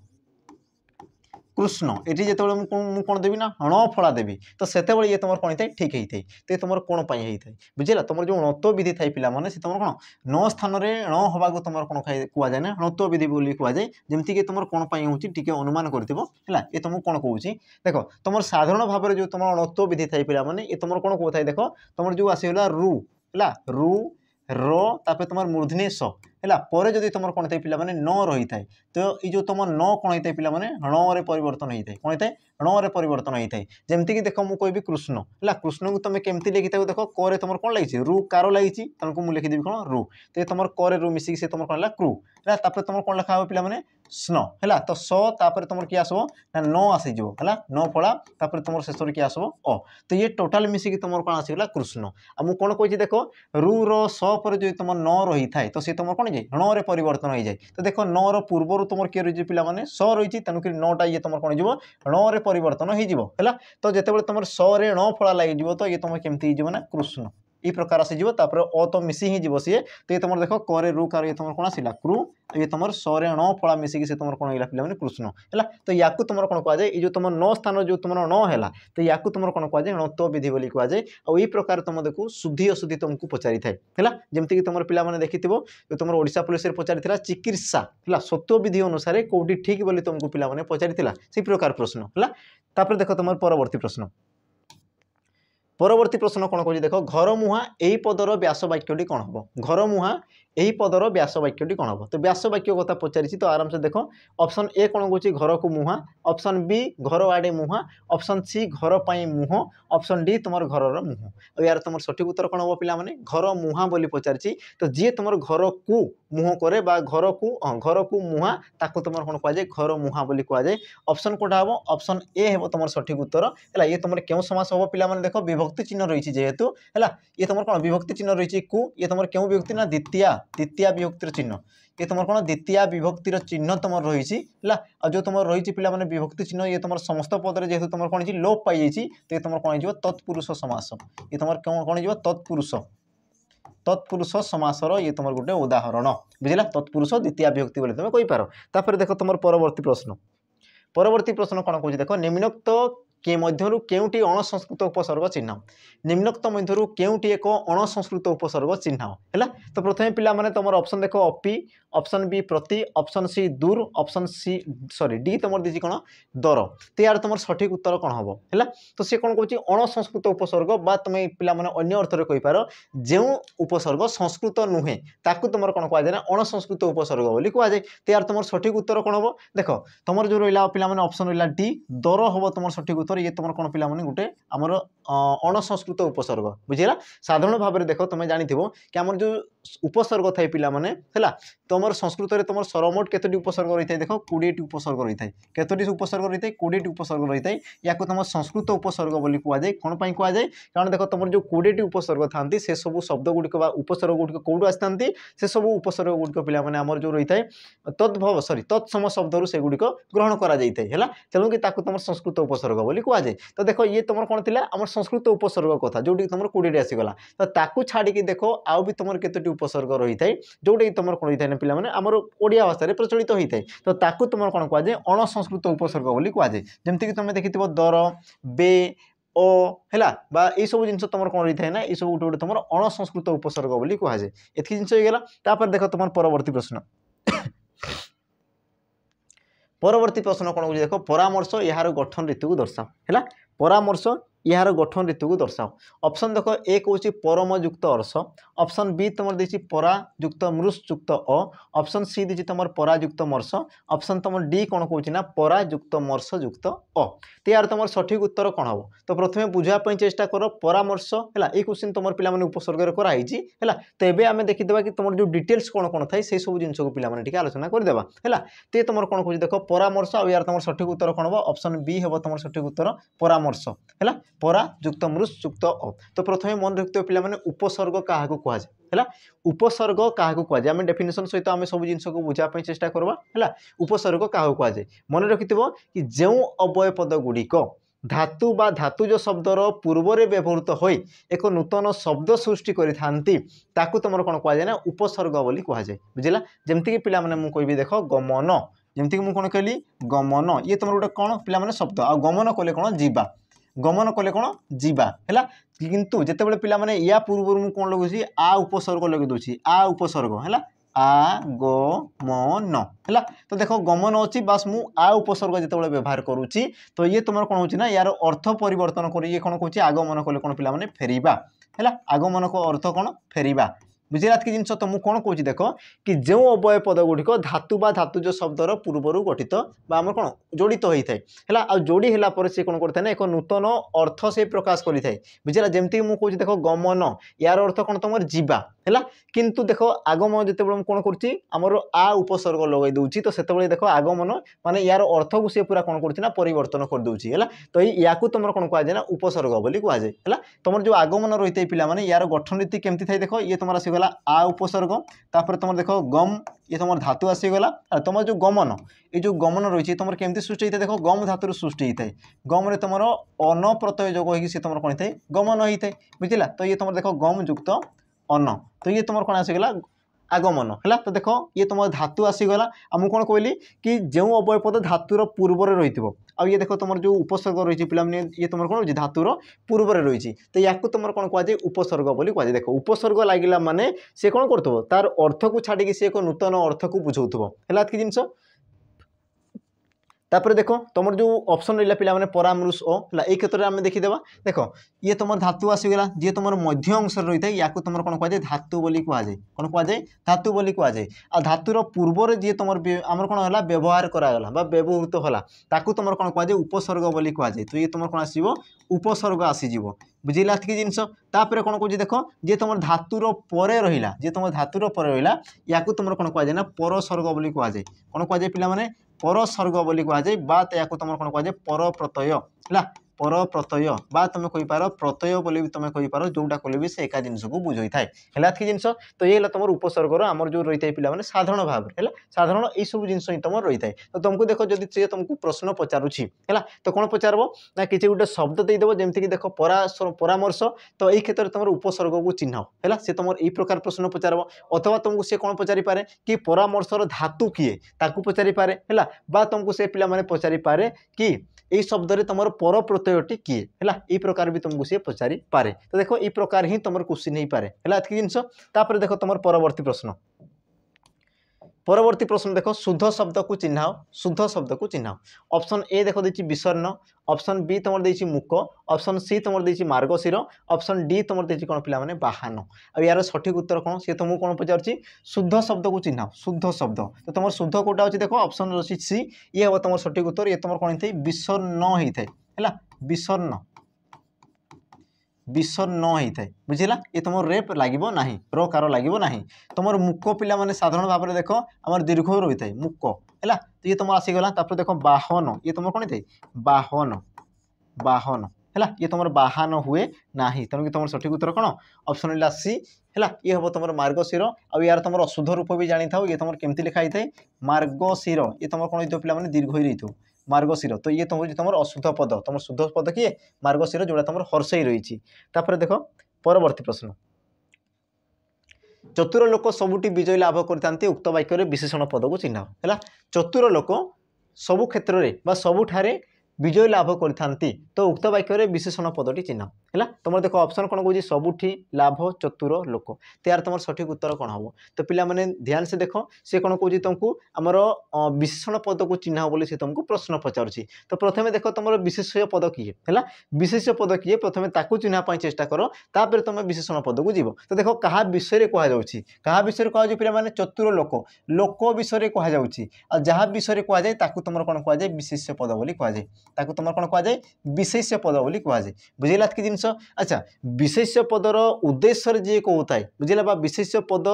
কৃষ্ণ এটি যেতবে মু কোণ দেবি না ণফলা দেবি তো সেতবে ইয়ে তোমার কোণ হয়ে ঠিক হয়ে থাকে তো ইয়ে তোমার কোণ পাই হয়ে থাকে বুঝলা তোমার যে ণত বিধি থাকে পিলা মানে সে তোমার কোণ ন স্থানরে ণ হওয়া তোমার কোণ কুযায় না ণত বিধি বলে কুযায় যেমি কি তোমার কোণ পাই হচ্ছে টিকি অনুমান করথিব হল এ তোমাকে কোণ কৌছি দেখ তোমার সাধারণ ভাবে যে তোমার ণত বিধি থাকে পিলা মানে এ তোমার কোণ কোথায় দেখ তোমার যে আসিগলা রু হল রু র তারপরে তোমার মূর্ধনি স ହେଲା ପରେ ଯଦି ତୁମର କ'ଣ ହେଇଥାଏ ପିଲାମାନେ ନ ରହିଥାଏ ତ ଏଇ ଯେଉଁ ତୁମ ନ କ'ଣ ହେଇଥାଏ ପିଲାମାନେ ଣରେ ପରିବର୍ତ୍ତନ ହେଇଥାଏ କ'ଣ ହେଇଥାଏ ଣରେ ପରିବର୍ତ୍ତନ ହେଇଥାଏ ଯେମିତିକି ଦେଖ ମୁଁ କହିବି କୃଷ୍ଣ ହେଲା କୃଷ୍ଣକୁ ତୁମେ କେମିତି ଲେଖିଥାଉ ଦେଖ କରେ ତୁମର କ'ଣ ଲାଗିଛି ରୁ କାର ଲାଗିଛି ତେଣୁ ମୁଁ ଲେଖିଦେବି କ'ଣ ରୁ ତ ତୁମର କରେ ରୁ ମିଶିକି ସେ ତୁମର କ'ଣ ହେଲା କ୍ରୁ ହେଲା ତାପରେ ତୁମର କ'ଣ ଲେଖା ହେବ ପିଲାମାନେ ସ୍ନ ହେଲା ତ ସ ତାପରେ ତୁମର କିଏ ଆସିବ ନା ନ ଆସିଯିବ ହେଲା ନ ଫଳା ତାପରେ ତୁମର ଶେଷରେ କିଏ ଆସିବ ଅ ତ ଇଏ ଟୋଟାଲ ମିଶିକି ତୁମର କ'ଣ ଆସିଗଲା କୃଷ୍ଣ ଆଉ ମୁଁ କ'ଣ କହିଛି ଦେଖ ରୁ ର ସ ପରେ ଯଦି ତୁମର ନ ରହିଥାଏ ତ ସେ ତୁମର କ'ଣ যায় নরে পরিবর্তন হয়ে যায় তো দেখো নর পূর্বর তোমার কি রয়েছে পিলামানে স রয়েছে তেমনি নটা ইয়ে তোমার কোণ যাব ণরে পরিবর্তন হয়ে যাব হল তো যেতবে তোমার সরে ণ ফলা লাগিযোগ তো ইয়ে তোমার কেমতি হয়ে যাব না কৃষ্ণ এই ପ୍ରକାର ଆସିଯିବ ତାପରେ ଅ ତ ମିଶି ହିଁ ଯିବ ସିଏ ତ ଇଏ ତମର ଦେଖ କରେ ରୁ କାର ଇଏ ତମର କ'ଣ ଆସିଲା କ୍ରୁ ଇଏ ତମର ସରେ ଣ ଫଳା ମିଶିକି ସେ ତମର କ'ଣ ହେଇଲା ପିଲାମାନେ କୃଷ୍ଣ ହେଲା ତ ୟାକୁ ତମର କ'ଣ କୁହାଯାଏ ଏଇ ଯେଉଁ ତମ ନ ସ୍ଥାନ ଯେଉଁ ତମର ଣ ହେଲା ତ ୟାକୁ ତମର କ'ଣ କୁହାଯାଏ ଣତ୍ୱ ବିଧି ବୋଲି କୁହାଯାଏ ଆଉ ଏଇ ପ୍ରକାର ତମ ଦେଖୁ ଶୁଦ୍ଧି ଅଶୁଦ୍ଧି ତମକୁ ପଚାରିଥାଏ ହେଲା ଯେମିତିକି ତମର ପିଲାମାନେ ଦେଖିଥିବ ତମର ଓଡ଼ିଶା ପୋଲିସରେ ପଚାରିଥିଲା ଚିକିତ୍ସା ହେଲା ସତ୍ୱ ବିଧି ଅନୁସାରେ କେଉଁଠି ଠିକ୍ ବୋଲି ତମକୁ ପିଲାମାନେ ପଚାରିଥିଲା ସେଇ ପ୍ରକାର ପ୍ରଶ୍ନ ହେଲା ତାପରେ ଦେଖ ତମର ପରବର୍ତ୍ତୀ ପ୍ରଶ୍ନ ପରବର୍ତ୍ତୀ ପ୍ରଶ୍ନ କ'ଣ କହୁଛି ଦେଖ ଘରମୁହାଁ ଏହି ପଦର ବ୍ୟାସବାକ୍ୟଟି କ'ଣ ହେବ ଘରମୁହାଁ ଏହି ପଦର ବ୍ୟାସବାକ୍ୟଟି କ'ଣ ହେବ ତ ବ୍ୟାସବାକ୍ୟ କଥା ପଚାରିଛି ତ ଆରାମସେ ଦେଖ ଅପସନ୍ ଏ କ'ଣ କହୁଛି ଘରକୁ ମୁହାଁ ଅପସନ୍ ବି ଘର ଆଡ଼େ ମୁହାଁ ଅପସନ୍ ସି ଘର ପାଇଁ ମୁହଁ ଅପସନ୍ ଡି ତୁମର ଘରର ମୁହଁ ଆଉ ଏହାର ତୁମର ସଠିକ୍ ଉତ୍ତର କ'ଣ ହେବ ପିଲାମାନେ ଘର ମୁହାଁ ବୋଲି ପଚାରିଛି ତ ଯିଏ ତୁମର ଘରକୁ ମୁହଁ କରେ ବା ଘରକୁ ଘରକୁ ମୁହାଁ ତାକୁ ତୁମର କ'ଣ କୁହାଯାଏ ଘର ମୁହାଁ ବୋଲି କୁହାଯାଏ ଅପସନ୍ କେଉଁଟା ହେବ ଅପସନ୍ ଏ ହେବ ତୁମର ସଠିକ୍ ଉତ୍ତର ହେଲା ଇଏ ତୁମର କେଉଁ ସମାସ ହେବ ପିଲାମାନେ ଦେଖ ବିଭକ୍ତି ଚିହ୍ନ ରହିଛି ଯେହେତୁ ହେଲା ଇଏ ତୁମର କ'ଣ ବିଭକ୍ତି ଚିହ୍ନ ରହିଛି କୁ ଇଏ ତୁମର କେଉଁ ବିଭକ୍ତି ନା ଦ୍ୱିତୀୟା ଦ୍ୱିତୀୟା ବିଭକ୍ତିର ଚିହ୍ନ ଇଏ ତୁମର କ'ଣ ଦ୍ୱିତୀୟା ବିଭକ୍ତିର ଚିହ୍ନ ତୁମର ରହିଛି ହେଲା ଆଉ ଯେଉଁ ତୁମର ରହିଛି ପିଲାମାନେ ବିଭକ୍ତି ଚିହ୍ନ ଇଏ ତୁମର ସମସ୍ତ ପଦରେ ଯେହେତୁ ତୁମର କ'ଣ ହେଇଛି ଲୋପ ପାଇଯାଇଛି ତ ଇଏ ତୁମର କ'ଣ ହେଇଯିବ ତତ୍ପୁରୁଷ ସମାସ ଇଏ ତୁମର କ'ଣ କ'ଣ ହେଇଯିବ ତତ୍ପୁରୁଷ তৎপুরুষ সমাসর ইয়ে তোমার গোটে উদাহরণ বুঝলা তৎপুরুষ দ্বিতীয় বিভক্তি বলে তুমি কইপার তাপরে দেখো তোমার পরবর্তী প্রশ্ন পরবর্তী প্রশ্ন কোণ কৌছি দেখো নিম্নোক্ত কে মধ্যরু কেউটি অণসংস্কৃত উপসর্গ চিহ্ন নিম্নোক্ত মধ্যরু কেউটি এক অণসংস্কৃত উপসর্গ চিহ্ন হল তো প্রথমে পিলামানে তোমার অপশন দেখো অপি অপশন বি প্রতি অপশন সি দূর অপশন সি সরি ডি তোমার দিয়েছি কোণ দর তো ইয়ার তোমার সঠিক উত্তর কোণ হব হল তো সে কোণ কৌছি অণসংস্কৃত উপসর্গ বা তুমি পিলামানে অন্য অর্থরে কইপার যে উপসর্গ সংস্কৃত নুহে তাকে তোমার কোণ কুয়া যায় না অণসংস্কৃত উপসর্গ বলে কুয়া যায় তো ইয়ার তোমার সঠিক উত্তর কোণ হব দেখো তোমার যে রইলা পিলামানে অপশন রইলা ডি দর হব তোমার সঠিক উত্তর ମନେକର ଇଏ ତୁମର କ'ଣ ପିଲାମାନେ ଗୋଟେ ଆମର ଅଣସଂସ୍କୃତ ଉପସର୍ଗ ବୁଝିହେଲା ସାଧାରଣ ଭାବରେ ଦେଖ ତୁମେ ଜାଣିଥିବ କି ଆମର ଯେଉଁ উপসর্গ থাকে পিলামানে হেলা তোমার সংস্কৃতরে তোমার সরমোট কতটি উপসর্গ রয়েছে দেখো কোড়িটি উপসর্গ রয়েছে কতটি উপসর্গ রয়েছে কোড়িটি উপসর্গ রয়েছে ইয়াকে তোমার সংস্কৃত উপসর্গ বলে কুযায় কোণ পাই কুযায় কারণ দেখো তোমার যে কোড়িটি উপসর্গ থাকে সেসব শব্দগুড়ি বা উপসর্গগুড়ি কোটু আসি সেসব উপসর্গগুড়ি পিলামানে আমার যে রয়েছে তদ্ভব সরি তৎসম শব্দর সেগুড়ি গ্রহণ করা যাই হেলা তেমনি তাকে তোমার সংস্কৃত উপসর্গ বলে কুযায় তো দেখো ইয়ে তোমার কোণ লা আমার সংস্কৃত উপসর্গ কথা যেটি তোমার কোড়িটি আসিগলা তো তাকে ছাড়ি দেখো আউ বি তোমার কতটি উপসর্গ রয়েছে যেটাকি তোমার কোণ হয়ে পিলামানে আমার ওড়িয়া ভাষায় প্রচলিত হয়ে তো তাকে তোমার কোণ কুযায় অণসংস্কৃত উপসর্গ বলে কুযায় যেমিকি তুমি দেখিথ দর বে ও ହେଲା ବା ଏଇସବୁ ଜିନିଷ ତମର କ'ଣ ରହିଥାଏ ନା ଏଇସବୁ ଗୋଟେ ଗୋଟେ ତମର ଅଣସଂସ୍କୃତ ଉପସର୍ଗ ବୋଲି କୁହାଯାଏ ଏତିକି ଜିନିଷ ହେଇଗଲା ତାପରେ ଦେଖ ତମର ପରବର୍ତ୍ତୀ ପ୍ରଶ୍ନ ପରବର୍ତ୍ତୀ ପ୍ରଶ୍ନ କ'ଣ ହେଉଛି ଦେଖ ପରାମର୍ଶ ଏହାର ଗଠନ ରୀତିକୁ ଦର୍ଶାଅ ହେଲା ପରାମର୍ଶ ଏହାର ଗଠନ ଋତୁକୁ ଦର୍ଶାଅ ଅପସନ୍ ଦେଖ ଏକ ହେଉଛି ପରମଯୁକ୍ତ ଅର୍ଶ ଅପସନ୍ ବି ତୁମର ଦେଇଛି ପରାଯୁକ୍ତ ମୃଷଯୁକ୍ତ ଅ ଅପସନ୍ ସି ଦେଇଛି ତୁମର ପରାଯୁକ୍ତ ମର୍ଶ ଅପସନ୍ ତୁମର ଡି କ'ଣ କହୁଛି ନା ପରାଯୁକ୍ତ ମର୍ଶଯୁକ୍ତ ଅ ତ ଏହାର ତୁମର ସଠିକ୍ ଉତ୍ତର କ'ଣ ହେବ ତ ପ୍ରଥମେ ବୁଝିବା ପାଇଁ ଚେଷ୍ଟା କର ପରାମର୍ଶ ହେଲା ଏଇ କୋଶ୍ଚିନ୍ ତୁମର ପିଲାମାନେ ଉପସର୍ଗରେ କରାହେଇଛି ହେଲା ତ ଏବେ ଆମେ ଦେଖିଦେବା କି ତୁମର ଯେଉଁ ଡିଟେଲ୍ସ କ'ଣ କ'ଣ ଥାଏ ସେଇ ସବୁ ଜିନିଷକୁ ପିଲାମାନେ ଟିକେ ଆଲୋଚନା କରିଦେବା ହେଲା ତେ ତୁମର କ'ଣ କହୁଛି ଦେଖ ପରାମର୍ଶ ଆଉ ଏହାର ତୁମର ସଠିକ୍ ଉତ୍ତର କ'ଣ ହେବ ଅପସନ୍ ବି ହେବ ତୁମର ସଠିକ୍ ଉତ୍ତର ପରାମର୍ଶ ହେଲା ପରା ଯୁକ୍ତ ମୃଷ ଯୁକ୍ତ ଅ ତ ପ୍ରଥମେ ମନେ ରଖିଥିବେ ପିଲାମାନେ ଉପସର୍ଗ କାହାକୁ କୁହାଯାଏ ହେଲା ଉପସର୍ଗ କାହାକୁ କୁହାଯାଏ ଆମେ ଡେଫିନେସନ୍ ସହିତ ଆମେ ସବୁ ଜିନିଷକୁ ବୁଝିବା ପାଇଁ ଚେଷ୍ଟା କରିବା ହେଲା ଉପସର୍ଗ କାହାକୁ କୁହାଯାଏ ମନେ ରଖିଥିବ କି ଯେଉଁ ଅବୟ ପଦଗୁଡ଼ିକ ଧାତୁ বা ଧାতুଜ ଶବ୍ଦର ପୂର୍ବରେ ବ୍ୟବହୃତ ହୋଇ ଏକ ନୂତନ ଶବ୍ଦ ସୃଷ୍ଟି କରିଥାନ୍ତି ତାକୁ ତୁମର କ'ଣ କୁହାଯାଏ ନା ଉପସର୍ଗ ବୋଲି କୁହାଯାଏ ବୁଝିଲା ଯେମିତିକି ପିଲାମାନେ ମୁଁ କହିବି ଦେଖ ଗମନ ଯେମିତିକି ମୁଁ କ'ଣ କହିଲି ଗମନ ଇଏ ତୁମର ଗୋଟେ କ'ଣ ପିଲାମାନେ ଶବ୍ଦ ଆଉ ଗମନ କଲେ କ'ଣ ଯିବା গমন কলে কোণ যা হল কিন্তু যেতবে পিলা মানে ইয়া পূর্ব মু কোণ লগুছি আ উপসর্গ লগে দেছি আ উপসর্গ হল আগমন হল তো দেখ গমন অছি বাস মু আ উপসর্গ যেতবে ব্যবহার করুছি তো ইয়ে তোমার কোণ হচ্ছে না ইয়ার অর্থ পরিবর্তন করে ইয়ে কোণ কুচি আগমন কলে কোণ পিলা মানে ফেরিবা হল আগমন অর্থ কোণ ফেরিবা ବୁଝିଲା କି ଜିନିଷ ତ ମୁଁ କ'ଣ କହୁଛି ଦେଖ କି ଯେଉଁ ଅବୟ ପଦଗୁଡ଼ିକ ଧାତୁ ବା ଧାତୁ ଯେଉଁ ଶବ୍ଦର ପୂର୍ବରୁ ଗଠିତ ବା ଆମର କ'ଣ ଯୋଡ଼ିତ ହୋଇଥାଏ ହେଲା ଆଉ ଯୋଡ଼ି ହେଲା ପରେ ସେ କ'ଣ କରିଥାଏ ନା ଏକ ନୂତନ ଅର୍ଥ ସେ ପ୍ରକାଶ କରିଥାଏ ବୁଝିଲା ଯେମିତିକି ମୁଁ କହୁଛି ଦେଖ ଗମନ ୟାର ଅର୍ଥ କ'ଣ ତୁମର ଯିବା ହେଲା କିନ୍ତୁ ଦେଖ ଆଗମନ ଯେତେବେଳେ ମୁଁ କ'ଣ କରୁଛି ଆମର ଆ ଉପସର୍ଗ ଲଗାଇ ଦେଉଛି ତ ସେତେବେଳେ ଦେଖ ଆଗମନ ମାନେ ୟାର ଅର୍ଥକୁ ସେ ପୁରା କ'ଣ କରୁଛି ନା ପରିବର୍ତ୍ତନ କରିଦେଉଛି ହେଲା ତ ଏଇ ୟାକୁ ତୁମର କ'ଣ କୁହାଯାଏ ନା ଉପସର୍ଗ ବୋଲି କୁହାଯାଏ ହେଲା ତୁମର ଯେଉଁ ଆଗମନ ରହିଥାଏ ପିଲାମାନେ ଏହାର ଗଠନୀତି କେମିତି ଥାଏ ଦେଖ ଇଏ ତୁମର ଆସିଗଲା আসিগলা আ উপসর্গ তাপরে তোমার দেখো গম ইয়ে তোমার ধাতু আসিগলা আর তোমার যে গমন এই যে গমন রয়েছে তোমার কেমতি সৃষ্টি হয়ে দেখো গম ধাতুর সৃষ্টি হয়ে গমরে তোমার অনপ্রত্যয় যোগ হয়ে সে তোমার কোণ হয়ে গমন হয়ে বুঝলা তো ইয়ে তোমার দেখো গম যুক্ত অন্ন তো ইয়ে তোমার কোণ আসিগলা আগমন ହେଲା ତ ଦେଖ ଇଏ ତୁମ ଧାତୁ ଆସିଗଲା ଆଉ ମୁଁ କ'ଣ କହିଲି କି ଯେଉଁ ଅବୟ ପଦ ଧାତୁର ପୂର୍ବରେ ରହିଥିବ ଆଉ ଇଏ ଦେଖ ତୁମର ଯେଉଁ ଉପସର୍ଗ ରହିଛି ପିଲାମାନେ ଇଏ ତୁମର କ'ଣ ହେଉଛି ଧାତୁର ପୂର୍ବରେ ରହିଛି ତ ୟାକୁ ତୁମର କ'ଣ କୁହାଯାଏ ଉପସର୍ଗ ବୋଲି କୁହାଯାଏ ଦେଖ ଉପସର୍ଗ ଲାଗିଲା ମାନେ ସେ କ'ଣ କରୁଥିବ ତାର ଅର୍ଥକୁ ଛାଡ଼ିକି ସେ ଏକ ନୂତନ ଅର୍ଥକୁ ବୁଝାଉଥିବ ହେଲା ଏତିକି ଜିନିଷ তাপরে দেখো তোমার যে অপসন রা পিলামানে পরামৃষ ও এই ক্ষেত্রে আমি দেখিদেবা দেখ ইয়ে তোমার ধাতু আসিগলা যে তোমার মধ্য অংশরে রয়েছে ইয়াকে তোমার কোণ কুয়া যায় ধাতু বলে কুয়া যায় কোণ কুয়া যায় ধাতু বলে কুয়া যায় আর ধাতুর পূর্বরে যে তোমার আমার কোণ হল ব্যবহার করা গলা বা ব্যবহৃত হলা তাকে তোমার কোণ কুয়া যায় উপসর্গ বলে কুয়া যায় তো ইয়ে তোমার কোণ আসব উপসর্গ আসিযোগ বুঝিলা এতকি জিনিস তাপরে কোণ কুচি দেখ যে তোমার ধাতুর পরে রহিলা যে তোমার ধাতুর পরে রহিলা ইয়াকে তোমার কোণ কুয়া না পরসর্গ বলে কুয়া কোণ কুয়া পিলা মানে परसर्ग बोली कहाज बाहु पतय ल পরপ্রত্যয় বা তুমি কইপার প্রত্যয় বলে তুমি কইপার যেটা কলে বি সে একা জিনিসকে বুঝাই থাকে হল এতকি জিনিস তো এই হল তোমার উপসর্গর আমার যে রয়েছে পিলা মানে সাধারণ ভাবে হল সাধারণ এইসব জিনিস হি তোমার রয়েছে তো তুমি দেখ যদি সে তুমি প্রশ্ন পচারুছি হল তো কোণ পচারব না কিছু গোটে শব্দ দেইদেব যেমিকি দেখ পরামর্শ তো এই ক্ষেত্রে তোমার উপসর্গকে চিহ্ন হল সে তোমার এই প্রকার প্রশ্ন পচারব অথবা তুমি সে কোণ পচারিপারে কি পরামর্শর ধাতু কিয়ে তাকে পচারিপারে হল বা তুমি সে পিলা মানে পচারিপারে কি এই শব্দরে তোমার পরোপ্রত্যয়টি কি হেলা এই প্রকারও তুমি গো সে পচারি পারে তো দেখো এই প্রকারই তোমার কুশ্চিনই পারে হেলা এত কি জিনস তারপরে দেখো তোমার পরবর্তি প্রশ্ন পরবর্তী প্রশ্ন দেখো শুদ্ধ শব্দকু চিহ্নাও শুদ্ধ শব্দকু চিহ্নাও অপশন এ দেখো দিয়েছি বিসর্ণ অপশন বি তোমার দিয়েছি মুখ অপশন সি তোমার দিয়েছি মার্গশির অপশন ডি তোমার দিয়েছি কোণ পিলা মানে বাহান আর সঠিক উত্তর কোণ সে তোমাকে কোণ পচারছি শুদ্ধ শব্দকু চিহ্নাও শুদ্ধ শব্দ তো তোমার শুদ্ধ কোটা হচ্ছে দেখো অপশন রয়েছে সি ইয়ে হব তোমার সঠিক উত্তর ইয়ে তোমার কোণ হয়ে বিসর্ণ হয়ে হল বিসর্ণ ବିଷ ନ ହୋଇଥାଏ ବୁଝିଲା ଏ ତୁମ ରେପ୍ ଲାଗିବ ନାହିଁ ର କାର ଲାଗିବ ନାହିଁ ତୁମର ମୁକ ପିଲାମାନେ ସାଧାରଣ ଭାବରେ ଦେଖ ଆମର ଦୀର୍ଘ ରହିଥାଏ ମୁକ ହେଲା ତ ଇଏ ତୁମର ଆସିଗଲା ତାପରେ ଦେଖ ବାହନ ଇଏ ତୁମର କ'ଣ ହେଇଥାଏ ବାହନ ବାହନ ହେଲା ଇଏ ତୁମର ବାହାନ ହୁଏ ନାହିଁ ତେଣୁକି ତୁମର ସଠିକ୍ ଉତ୍ତର କ'ଣ ଅପସନ୍ ହେଲା ସି ହେଲା ଇଏ ହେବ ତୁମର ମାର୍ଗଶିର ଆଉ ଏହାର ତୁମର ଅଶୁଦ୍ଧ ରୂପ ବି ଜାଣିଥାଉ ଇଏ ତୁମର କେମିତି ଲେଖା ହେଇଥାଏ ମାର୍ଗଶିର ଇଏ ତୁମର କ'ଣ ହେଇଥିବ ପିଲାମାନେ ଦୀର୍ଘ ହେଇଥିବ ମାର୍ଗଶିର ତ ଇଏ ହେଉଛି ତୁମର ଅଶୁଦ୍ଧ ପଦ ତୁମର ଶୁଦ୍ଧ ପଦ କିଏ ମାର୍ଗଶିର ଯେଉଁଟା ତୁମର ହର୍ଷେଇ ରହିଛି ତାପରେ ଦେଖ ପରବର୍ତ୍ତୀ ପ୍ରଶ୍ନ ଚତୁର ଲୋକ ସବୁଠି ବିଜୟ ଲାଭ କରିଥାନ୍ତି ଉକ୍ତ ବାକ୍ୟରେ ବିଶେଷଣ ପଦକୁ ଚିହ୍ନ ହେଲା ଚତୁର ଲୋକ ସବୁ କ୍ଷେତ୍ରରେ ବା ସବୁଠାରେ ବିଜୟ ଲାଭ କରିଥାନ୍ତି ତ ଉକ୍ତ ବାକ୍ୟରେ ବିଶେଷଣ ପଦଟି ଚିହ୍ନ ହେଲା ତୁମର ଦେଖ ଅପସନ୍ କ'ଣ କହୁଛି ସବୁଠି ଲାଭ ଚତୁର ଲୋକ ତାର ତୁମର ସଠିକ୍ ଉତ୍ତର କ'ଣ ହେବ ତ ପିଲାମାନେ ଧ୍ୟାନ ସେ ଦେଖ ସେ କ'ଣ କହୁଛି ତୁମକୁ ଆମର ବିଶେଷଣ ପଦକୁ ଚିହ୍ନ ବୋଲି ସେ ତୁମକୁ ପ୍ରଶ୍ନ ପଚାରୁଛି ତ ପ୍ରଥମେ ଦେଖ ତୁମର ବିଶେଷ୍ୟ ପଦ କିଏ ହେଲା ବିଶେଷ୍ୟ ପଦ କିଏ ପ୍ରଥମେ ତାକୁ ଚିହ୍ନା ପାଇଁ ଚେଷ୍ଟା କର ତାପରେ ତୁମେ ବିଶେଷଣ ପଦକୁ ଯିବ ତ ଦେଖ କାହା ବିଷୟରେ କୁହାଯାଉଛି କାହା ବିଷୟରେ କୁହାଯାଉଛି ପିଲାମାନେ ଚତୁର ଲୋକ ଲୋକ ବିଷୟରେ କୁହାଯାଉଛି ଆଉ ଯାହା ବିଷୟରେ କୁହାଯାଏ ତାକୁ ତୁମର କ'ଣ କୁହାଯାଏ ବିଶେଷ୍ୟ ପଦ ବୋଲି କୁହାଯାଏ ତାକୁ ତୁମର କ'ଣ କୁହାଯାଏ ବିଶେଷ୍ୟ ପଦ ବୋଲି କୁହାଯାଏ ବୁଝିଲା ଏତିକି ଜିନିଷ ଆଚ୍ଛା ବିଶେଷ୍ୟ ପଦର ଉଦ୍ଦେଶ୍ୟରେ ଯିଏ କହୁଥାଏ ବୁଝିଲା ବା ବିଶେଷ୍ୟ ପଦ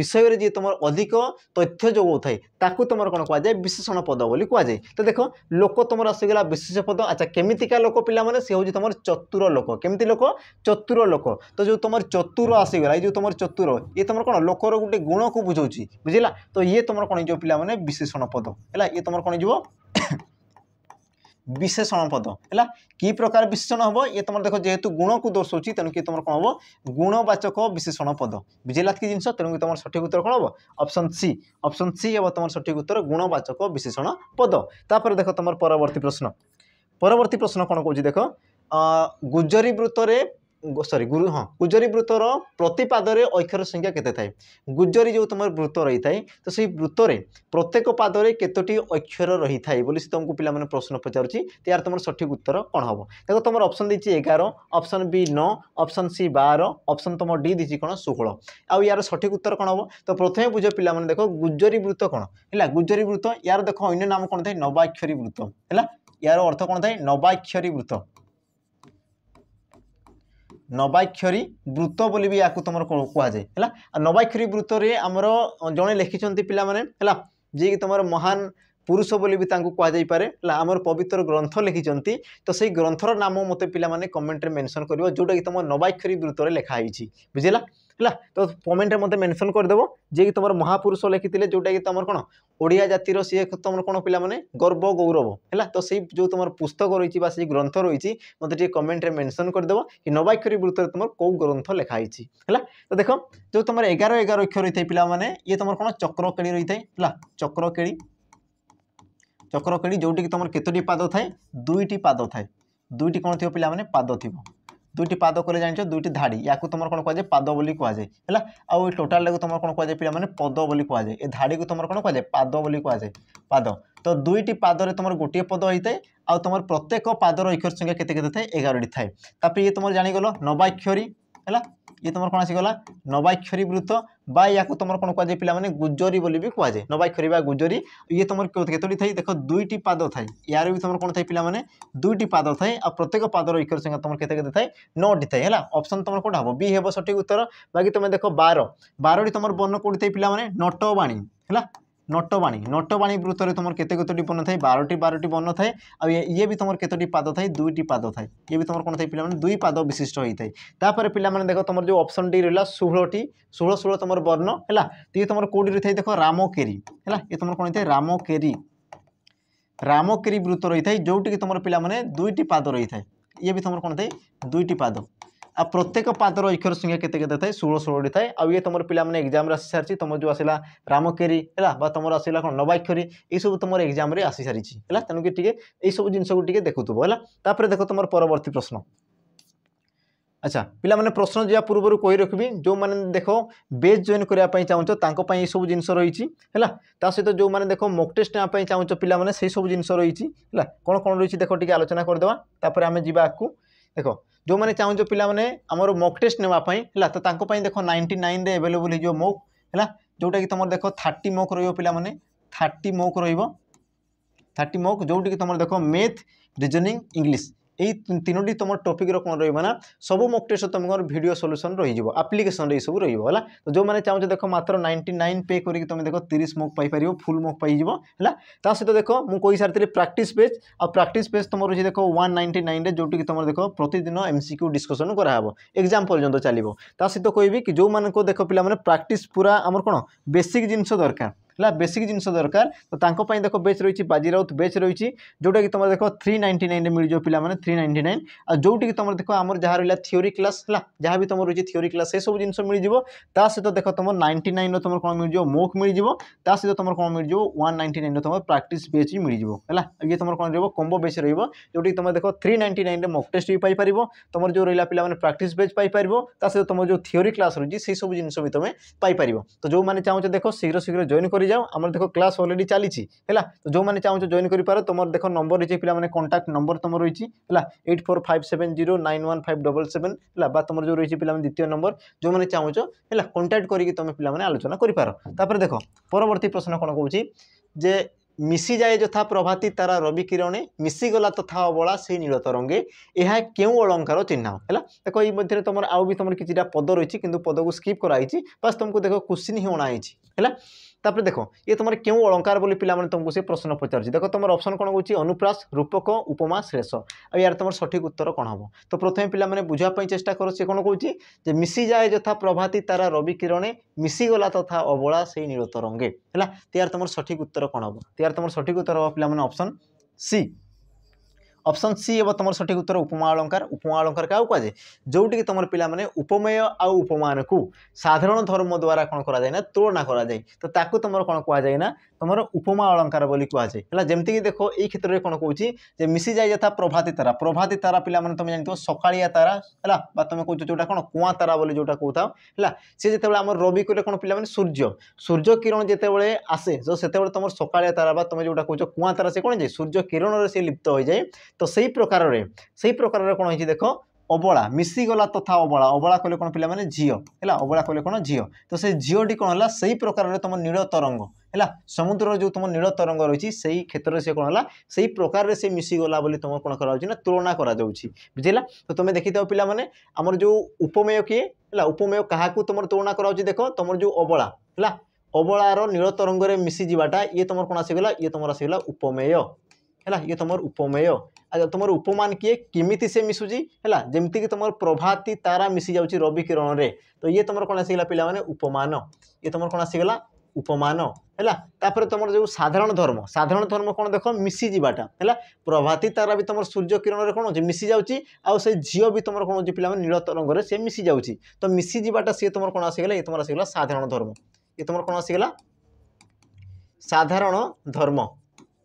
ବିଷୟରେ ଯିଏ ତୁମର ଅଧିକ ତଥ୍ୟ ଯୋଗାଉଥାଏ ତାକୁ ତୁମର କ'ଣ କୁହାଯାଏ ବିଶେଷଣ ପଦ ବୋଲି କୁହାଯାଏ ତ ଦେଖ ଲୋକ ତୁମର ଆସିଗଲା ବିଶେଷ୍ୟ ପଦ ଆଚ୍ଛା କେମିତିକା ଲୋକ ପିଲାମାନେ ସେ ହେଉଛି ତୁମର ଚତୁର ଲୋକ କେମିତି ଲୋକ ଚତୁର ଲୋକ ତ ଯେଉଁ ତୁମର ଚତୁର ଆସିଗଲା ଏଇ ଯେଉଁ ତୁମର ଚତୁର ଇଏ ତୁମର କ'ଣ ଲୋକର ଗୋଟେ ଗୁଣକୁ ବୁଝାଉଛି ବୁଝିଲା ତ ଇଏ ତୁମର କ'ଣ ହେଇଯିବ ପିଲାମାନେ ବିଶେଷଣ ପଦ ହେଲା ଇଏ ତୁମର କ'ଣ ହେଇଯିବ ବିଶେଷଣ ପଦ ହେଲା କି ପ୍ରକାର ବିଶେଷଣ ହେବ ଇଏ ତୁମର ଦେଖ ଯେହେତୁ ଗୁଣକୁ ଦର୍ଶାଉଛି ତେଣୁକି ତୁମର କ'ଣ ହେବ ଗୁଣବାଚକ ବିଶେଷଣ ପଦ ବୁଝିଲା କି ଜିନିଷ ତେଣୁକି ତୁମର ସଠିକ୍ ଉତ୍ତର କ'ଣ ହେବ ଅପସନ୍ ସି ଅପସନ୍ ସି ହେବ ତୁମର ସଠିକ୍ ଉତ୍ତର ଗୁଣବାଚକ ବିଶେଷଣ ପଦ ତାପରେ ଦେଖ ତୁମର ପରବର୍ତ୍ତୀ ପ୍ରଶ୍ନ ପରବର୍ତ୍ତୀ ପ୍ରଶ୍ନ କ'ଣ କହୁଛି ଦେଖ ଗୁଜରୀ ବୃତ୍ତରେ সরি গুরু হ্যাঁ গুজরি বৃত্তর প্রতিপাদরে অক্ষর সংখ্যা কেতে থাকে গুজরি যে তোমার বৃত্ত রয়েছে তো সেই বৃত্তরে প্রত্যেক পাদরে কতটি অক্ষর রয়েছে বলে সে তোমাকে পিলা মানে প্রশ্ন পচারুচি তার তোমার সঠিক উত্তর কোণ হব দেখো তোমার অপশন দিয়েছি এগারো অপশন বি ন অপশন সি বার অপশন তোমার ডি দিয়েছি কোণ ষোহল আর সঠিক উত্তর কোণ হব তো প্রথমে বুঝ পিলা মানে দেখো গুজরি বৃত্ত কোণ হল গুজরি বৃত্ত ইয়ার দেখো অন্য নাম কোণ থাকে নবাক্ষরী বৃত্ত হল ইয়ার অর্থ কোণ থাকে নবাক্ষরী বৃত্ত নবাক্ষরী বৃত্ত বলি বি ইয়াকু তোমার কুহযায় হল নবাক্ষরী বৃত্তরে আমার জনে লিখিছেন পিলা মানে হল যে তোমার মহান পুরুষ বলে বি তাঁকু কুহযাই পারে হল আমার পবিত্র গ্রন্থ লিখিছেন তো সেই গ্রন্থর নাম মতো পিলা মানে কমেন্টরে মেনশন করব যেটা কি তোমার নবাক্ষরী বৃত্তরে লেখা হয়েছি বুঝলা ହେଲା ତ କମେଣ୍ଟରେ ମୋତେ ମେନସନ୍ କରିଦେବ ଯିଏକି ତୁମର ମହାପୁରୁଷ ଲେଖିଥିଲେ ଯେଉଁଟାକି ତୁମର କ'ଣ ଓଡ଼ିଆ ଜାତିର ସିଏ ତୁମର କ'ଣ ପିଲାମାନେ ଗର୍ବ ଗୌରବ ହେଲା ତ ସେଇ ଯେଉଁ ତୁମର ପୁସ୍ତକ ରହିଛି ବା ସେଇ ଗ୍ରନ୍ଥ ରହିଛି ମୋତେ ଟିକେ କମେଣ୍ଟରେ ମେନସନ୍ କରିଦେବ କି ନବାକ୍ଷରୀ ବୃତ୍ତରେ ତୁମର କେଉଁ ଗ୍ରନ୍ଥ ଲେଖା ହେଇଛି ହେଲା ତ ଦେଖ ଯେଉଁ ତୁମର ଏଗାର ଏଗାର ଅକ୍ଷର ରହିଥାଏ ପିଲାମାନେ ଇଏ ତୁମର କ'ଣ ଚକ୍ରକେଳି ରହିଥାଏ ହେଲା ଚକ୍ରକେଳି ଚକ୍ରକେଳି ଯେଉଁଠିକି ତୁମର କେତୋଟି ପାଦ ଥାଏ ଦୁଇଟି ପାଦ ଥାଏ ଦୁଇଟି କ'ଣ ଥିବ ପିଲାମାନେ ପାଦ ଥିବ ଦୁଇଟି ପାଦ କହିଲେ ଜାଣିଛ ଦୁଇଟି ଧାଡ଼ି ୟାକୁ ତୁମର କ'ଣ କୁହାଯାଏ ପାଦ ବୋଲି କୁହାଯାଏ ହେଲା ଆଉ ଏଇ ଟୋଟାଲ୍ଟାକୁ ତୁମର କ'ଣ କୁହାଯାଏ ପିଲାମାନେ ପଦ ବୋଲି କୁହାଯାଏ ଏ ଧାଡ଼ିକୁ ତୁମର କ'ଣ କୁହାଯାଏ ପାଦ ବୋଲି କୁହାଯାଏ ପାଦ ତ ଦୁଇଟି ପାଦରେ ତୁମର ଗୋଟିଏ ପଦ ହୋଇଥାଏ ଆଉ ତୁମର ପ୍ରତ୍ୟେକ ପାଦର ଐକ୍ଷର ସଂଖ୍ୟା କେତେ କେତେ ଥାଏ ଏଗାରଟି ଥାଏ ତାପରେ ଇଏ ତୁମର ଜାଣିଗଲ ନବାକ୍ଷରୀ ହେଲା ଇଏ ତୁମର କ'ଣ ଆସିଗଲା ନବାକ୍ଷରୀ ବୃତ୍ତ ବା ୟାକୁ ତୁମର କ'ଣ କୁହାଯାଏ ପିଲାମାନେ ଗୁଜରୀ ବୋଲି ବି କୁହାଯାଏ ନବାକ୍ଷରୀ ବା ଗୁଜରୀ ଇଏ ତୁମର କେତୋଟି ଥାଏ ଦେଖ ଦୁଇଟି ପାଦ ଥାଏ ୟାର ବି ତୁମର କ'ଣ ଥାଏ ପିଲାମାନେ ଦୁଇଟି ପାଦ ଥାଏ ଆଉ ପ୍ରତ୍ୟେକ ପାଦର ଐକ୍ୟର ସଂଖ୍ୟା ତୁମର କେତେ କେତେ ଥାଏ ନଅଟି ଥାଏ ହେଲା ଅପସନ୍ ତୁମର କେଉଁଟା ହେବ ବି ହେବ ସଠିକ୍ ଉତ୍ତର ବାକି ତୁମେ ଦେଖ ବାର ବାରଟି ତୁମର ବର୍ଣ୍ଣ କେଉଁଠି ଥାଏ ପିଲାମାନେ ନଟବାଣୀ ହେଲା ନଟବାଣୀ ନଟବାଣୀ ବୃତ୍ତରେ ତୁମର କେତେ କେତୋଟି ବର୍ଣ୍ଣ ଥାଏ ବାରଟି ବାରଟି ବର୍ଣ୍ଣ ଥାଏ ଆଉ ଇଏ ବି ତୁମର କେତୋଟି ପାଦ ଥାଏ ଦୁଇଟି ପାଦ ଥାଏ ଇଏ ବି ତୁମର କ'ଣ ଥାଏ ପିଲାମାନେ ଦୁଇ ପାଦ ବିଶିଷ୍ଟ ହୋଇଥାଏ ତାପରେ ପିଲାମାନେ ଦେଖ ତୁମର ଯେଉଁ ଅପସନ୍ ଟି ରହିଲା ଷୋହଳଟି ଷୋହଳ ଷୋହଳ ତୁମର ବର୍ଣ୍ଣ ହେଲା ଇଏ ତୁମର କେଉଁଠି ରହିଥାଏ ଦେଖ ରାମକେରି ହେଲା ଇଏ ତୁମର କ'ଣ ହେଇଥାଏ ରାମକେରି ରାମକେରି ବୃତ୍ତ ରହିଥାଏ ଯେଉଁଠିକି ତୁମର ପିଲାମାନେ ଦୁଇଟି ପାଦ ରହିଥାଏ ଇଏ ବି ତୁମର କ'ଣ ଥାଏ ଦୁଇଟି ପାଦ ଆଉ ପ୍ରତ୍ୟେକ ପାଦର ଐକ୍ଷର ସଂଖ୍ୟା କେତେ କେତେ ଥାଏ ଷୋହଳ ଷୋହଳଟି ଥାଏ ଆଉ ଇଏ ତୁମର ପିଲାମାନେ ଏକ୍ଜାମ୍ରେ ଆସିସାରିଛି ତୁମର ଯେଉଁ ଆସିଲା ରାମକେରୀ ହେଲା ବା ତୁମର ଆସିଲା କ'ଣ ନବାକ୍ଷରୀ ଏଇସବୁ ତୁମର ଏକ୍ଜାମ୍ରେ ଆସିସାରିଛି ହେଲା ତେଣୁକି ଟିକେ ଏଇସବୁ ଜିନିଷକୁ ଟିକେ ଦେଖୁଥିବ ହେଲା ତାପରେ ଦେଖ ତୁମର ପରବର୍ତ୍ତୀ ପ୍ରଶ୍ନ ଆଚ୍ଛା ପିଲାମାନେ ପ୍ରଶ୍ନ ଯିବା ପୂର୍ବରୁ କହି ରଖିବି ଯେଉଁମାନେ ଦେଖ ବେଜ୍ ଜଏନ୍ କରିବା ପାଇଁ ଚାହୁଁଛ ତାଙ୍କ ପାଇଁ ଏସବୁ ଜିନିଷ ରହିଛି ହେଲା ତା ସହିତ ଯେଉଁମାନେ ଦେଖ ମୋକ୍ ଟେଷ୍ଟ ନେବା ପାଇଁ ଚାହୁଁଛ ପିଲାମାନେ ସେହିସବୁ ଜିନିଷ ରହିଛି ହେଲା କ'ଣ କ'ଣ ରହିଛି ଦେଖ ଟିକେ ଆଲୋଚନା କରିଦେବା ତାପରେ ଆମେ ଯିବା ଆଗକୁ ଦେଖ ଯେଉଁମାନେ ଚାହୁଁଛ ପିଲାମାନେ ଆମର ମକ୍ ଟେଷ୍ଟ ନେବା ପାଇଁ ହେଲା ତ ତାଙ୍କ ପାଇଁ ଦେଖ ନାଇଣ୍ଟି ନାଇନ୍ରେ ଆଭେଲେବୁଲ୍ ହେଇଯିବ ମକ୍ ହେଲା ଯେଉଁଟାକି ତୁମର ଦେଖ ଥାର୍ଟି ମକ୍ ରହିବ ପିଲାମାନେ ଥାର୍ଟି ମକ୍ ରହିବ ଥାର୍ଟି ମକ୍ ଯେଉଁଠିକି ତୁମର ଦେଖ ମେଥ୍ ରିଜନିଂ ଇଂଲିଶ এই তিনোটি তোমার টপিকর কোণ রহব না সবু মক টেস্ট তোমার ভিডিও সলুসন রয়েছে আপ্লিকেসন এইসব রহব হল তো যে চাহুছ দেখ মাত্র নাইনটি নাইন পে করি তুমি দেখ তিরিশ মক পাইপার ফুল মক পাইব হল তা সহ দেখ মু সারি প্রাকটিস পেজ আ্রাকটিস পেজ তোমার রয়েছে দেখ ওয়ান নাইনটি নাইন যেটি তোমার দেখ প্রতিদিন এমসিকিউ ডিসকসন করা হব এক্সাম পর্যন্ত চালিব তা সহ কবি কি যে দেখ পিলা মানে প্রাকটিস পুরা আমার কোণ বেসিক জিনিস দরকার ହେଲା ବେସିକ୍ ଜିନିଷ ଦରକାର ତ ତାଙ୍କ ପାଇଁ ଦେଖ ବେଚ୍ ରହିଛି ବାଜି ରାଉତ ବେଚ୍ ରହିଛି ଯେଉଁଟାକି ତୁମର ଦେଖ ଥ୍ରୀ ନାଇଣ୍ଟି ନାଇନ୍ରେ ମିଳିଯିବ ପିଲାମାନେ ଥ୍ରୀ ନାଇଣ୍ଟି ନାଇନ୍ ଆଉ ଯେଉଁଠିକି ତୁମର ଦେଖ ଆମର ଯାହା ରହିଲା ଥିଓରି କ୍ଲାସ୍ ହେଲା ଯାହା ବି ତୁମର ରହିଛି ଥିଓରି କ୍ଲାସ୍ ସେସବୁ ଜିନିଷ ମିଳିଯିବ ତା ସହିତ ଦେଖ ତୁମର ନାଇଣ୍ଟି ନାଇନ୍ର ତୁମର କ'ଣ ମିଳିଯିବ ମୋକ୍ ମିଳିଯିବ ତା ସହିତ ତୁମର କ'ଣ ମିଳିଯିବ ୱାନ୍ ନାଇଣ୍ଟି ନାଇନ୍ର ତୁମର ପ୍ରାକ୍ଟିସ୍ ବେଚ୍ ବି ମିଳିଯିବ ହେଲା ଇଏ ତୁମର କ'ଣ ରହିବ କମ୍ବୋ ବେଚ୍ ରହିବ ଯେଉଁଠିକି ତୁମେ ଦେଖ ଥ୍ରୀ ନାଇଣ୍ଟି ନାଇନ୍ରେ ମକ୍ ଟେଷ୍ଟ ବି ପାଇପାରିବ ତୁମର ଯେଉଁ ରହିଲା ପିଲାମାନେ ପ୍ରାକ୍ଟିସ୍ ବେଚ୍ ପାଇପାରିବ ତା ସହିତ ତୁମର ଯେଉଁ ଥିଓରି କ୍ଲାସ୍ ରହିଛି ସେସବୁ ଜିନିଷ ବି ତୁମେ ପାଇପାରିବ ତ ଯେଉଁମାନେ ଚାହୁଁଛ ଦେଖ ଶୀଘ୍ର ଶୀଘ୍ର ଜଏନ୍ କରି କରିଯାଅ ଆମର ଦେଖ କ୍ଲାସ୍ ଅଲରେଡ଼ି ଚାଲିଛି ହେଲା ଯେଉଁମାନେ ଚାହୁଁଛ ଜଏନ୍ କରିପାର ତୁମର ଦେଖ ନମ୍ବର ରହିଛି ପିଲାମାନେ କଣ୍ଟାକ୍ଟ ନମ୍ବର ତୁମର ରହିଛି ହେଲା eight four five seven zero nine one five double seven ହେଲା ବା ତୁମର ଯେଉଁ ରହିଛି ପିଲାମାନେ ଦ୍ୱିତୀୟ ନମ୍ବର ଯେଉଁମାନେ ଚାହୁଁଛ ହେଲା କଣ୍ଟାକ୍ଟ କରିକି ତୁମେ ପିଲାମାନେ ଆଲୋଚନା କରିପାର ତାପରେ ଦେଖ ପରବର୍ତ୍ତୀ ପ୍ରଶ୍ନ କ'ଣ କହୁଛି ଯେ মিশিযায় যথা প্রভাতি তারা রবি কিরণে মিশিগলা তথা অবলা সেই নীল তরঙ্গে এহা কেউ অলঙ্কার চিহ্ন হল দেখ এই মধ্যে তোমার আউ বি তোমার কিছুটা পদ রয়েছে কিন্তু পদকু স্কিপ করা হয়েছে বাস তোমাকে দেখ কোশ্চিন হি অণা হয়েছে হল ତାପରେ ଦେଖ ଇଏ ତୁମର କେଉଁ ଅଳଙ୍କାର ବୋଲି ପିଲାମାନେ ତୁମକୁ ସେ ପ୍ରଶ୍ନ ପଚାରୁଛି ଦେଖ ତୁମର ଅପସନ୍ କ'ଣ ହେଉଛି ଅନୁପ୍ରାସ ରୂପକ ଉପମା ଶ୍ରେଷ ଆଉ ଏହାର ତୁମର ସଠିକ୍ ଉତ୍ତର କ'ଣ ହେବ ତ ପ୍ରଥମେ ପିଲାମାନେ ବୁଝିବା ପାଇଁ ଚେଷ୍ଟା କର ସେ କ'ଣ କହୁଛି ଯେ ମିଶିଯାଏ ଯଥା ପ୍ରଭାତି ତାରା ରବି କିରଣେ ମିଶିଗଲା ତଥା ଅବଳା ସେଇ ନୀଳତ ରଙ୍ଗେ ହେଲା ତେୟାର ତୁମର ସଠିକ୍ ଉତ୍ତର କ'ଣ ହେବ ତେୟାର ତୁମର ସଠିକ୍ ଉତ୍ତର ହେବ ପିଲାମାନେ ଅପସନ୍ ସି অপশন সি হব তোমার সঠিক উত্তর উপমা অলঙ্কার উপমা অলঙ্কার কাউ কাহু কুযায়ে যেটিকি তোমার পিলামানে উপমেয় আউ উপমানকু সাধারণ ধর্ম দ্বারা কোণ করা যায় না তুলনা করা যায় তো তাকে তোমার কোণ যায় না তোমার উপমা অলঙ্কার বলে কুযায়ে হল যেমিকি দেখো এই ক্ষেত্রে কোণ কৌছি যে মিশি যায় যথা প্রভাতী তারা প্রভাতী তারা পিলামানে তুমি জানিথ সকালিয়া তারা হল বা তুমি কৌছ যেটা কোণ কুয়া তারা বলে যেটা কৌথাও হল সে যেতবে আমার রবি কলে কোণ পিলামানে সূর্য সূর্য কিরণ যেতবে আসে যে সেতবে তোমার সকালিয়া তারা বা তুমি যেটা কৌছ কুয়া তারা সে কোণ যায় সূর্য কিরণরে সে লিপ্ত হয়ে যায় ତ ସେଇ ପ୍ରକାରରେ ସେଇ ପ୍ରକାରରେ କ'ଣ ହେଇଛି ଦେଖ ଅବଳା ମିଶିଗଲା ତଥା ଅବଳା ଅବଳା କହିଲେ କ'ଣ ପିଲାମାନେ ଝିଅ ହେଲା ଅବଳା କହିଲେ କ'ଣ ଝିଅ ତ ସେ ଝିଅଟି କ'ଣ ହେଲା ସେଇ ପ୍ରକାରରେ ତୁମ ନୀଳ ତରଙ୍ଗ ହେଲା ସମୁଦ୍ରର ଯେଉଁ ତୁମ ନୀଳ ତରଙ୍ଗ ରହିଛି ସେଇ କ୍ଷେତ୍ରରେ ସେ କ'ଣ ହେଲା ସେଇ ପ୍ରକାରରେ ସେ ମିଶିଗଲା ବୋଲି ତୁମର କ'ଣ କରାଯାଉଛି ନା ତୁଳନା କରାଯାଉଛି ବୁଝିଲା ତ ତୁମେ ଦେଖିଥାଅ ପିଲାମାନେ ଆମର ଯେଉଁ ଉପମେୟ କିଏ ହେଲା ଉପମେୟ କାହାକୁ ତୁମର ତୁଳନା କରାଯାଉଛି ଦେଖ ତୁମର ଯେଉଁ ଅବଳା ହେଲା ଅବଳାର ନୀଳ ତରଙ୍ଗରେ ମିଶିଯିବାଟା ଇଏ ତୁମର କ'ଣ ଆସିଗଲା ଇଏ ତୁମର ଆସିଗଲା ଉପମେୟ ହେଲା ଇଏ ତୁମର ଉପମେୟ তোমার উপমান কিয়ে কেমিতি সে মিশুছি হল যেমি কি তোমার প্রভাতি তারা মিশি যাচ্ছে রবি কিরণরে তো ইয়ে তোমার কোণ আসিগলা পিলা মানে উপমান ইয়ে তোমার কোণ আসিগলা উপমান ହେଲା ତାପରେ ତୁମର ଯେଉଁ ସାଧାରଣ ଧର୍ମ ସାଧାରଣ ଧର୍ମ କ'ଣ ଦେଖ ମିଶିଯିବାଟା ହେଲା ପ୍ରଭାତି ତାରା ବି ତୁମର ସୂର୍ଯ୍ୟ କିରଣରେ କ'ଣ ହେଉଛି ମିଶିଯାଉଛି ଆଉ ସେ ଝିଅ ବି ତୁମର କ'ଣ ହେଉଛି ପିଲାମାନେ ନୀଳ ତରଙ୍ଗରେ ସେ ମିଶିଯାଉଛି ତ ମିଶିଯିବାଟା ସିଏ ତୁମର କ'ଣ ଆସିଗଲା ଇଏ ତୁମର ଆସିଗଲା ସାଧାରଣ ଧର୍ମ ଇଏ ତୁମର କ'ଣ ଆସିଗଲା ସାଧାରଣ ଧର୍ମ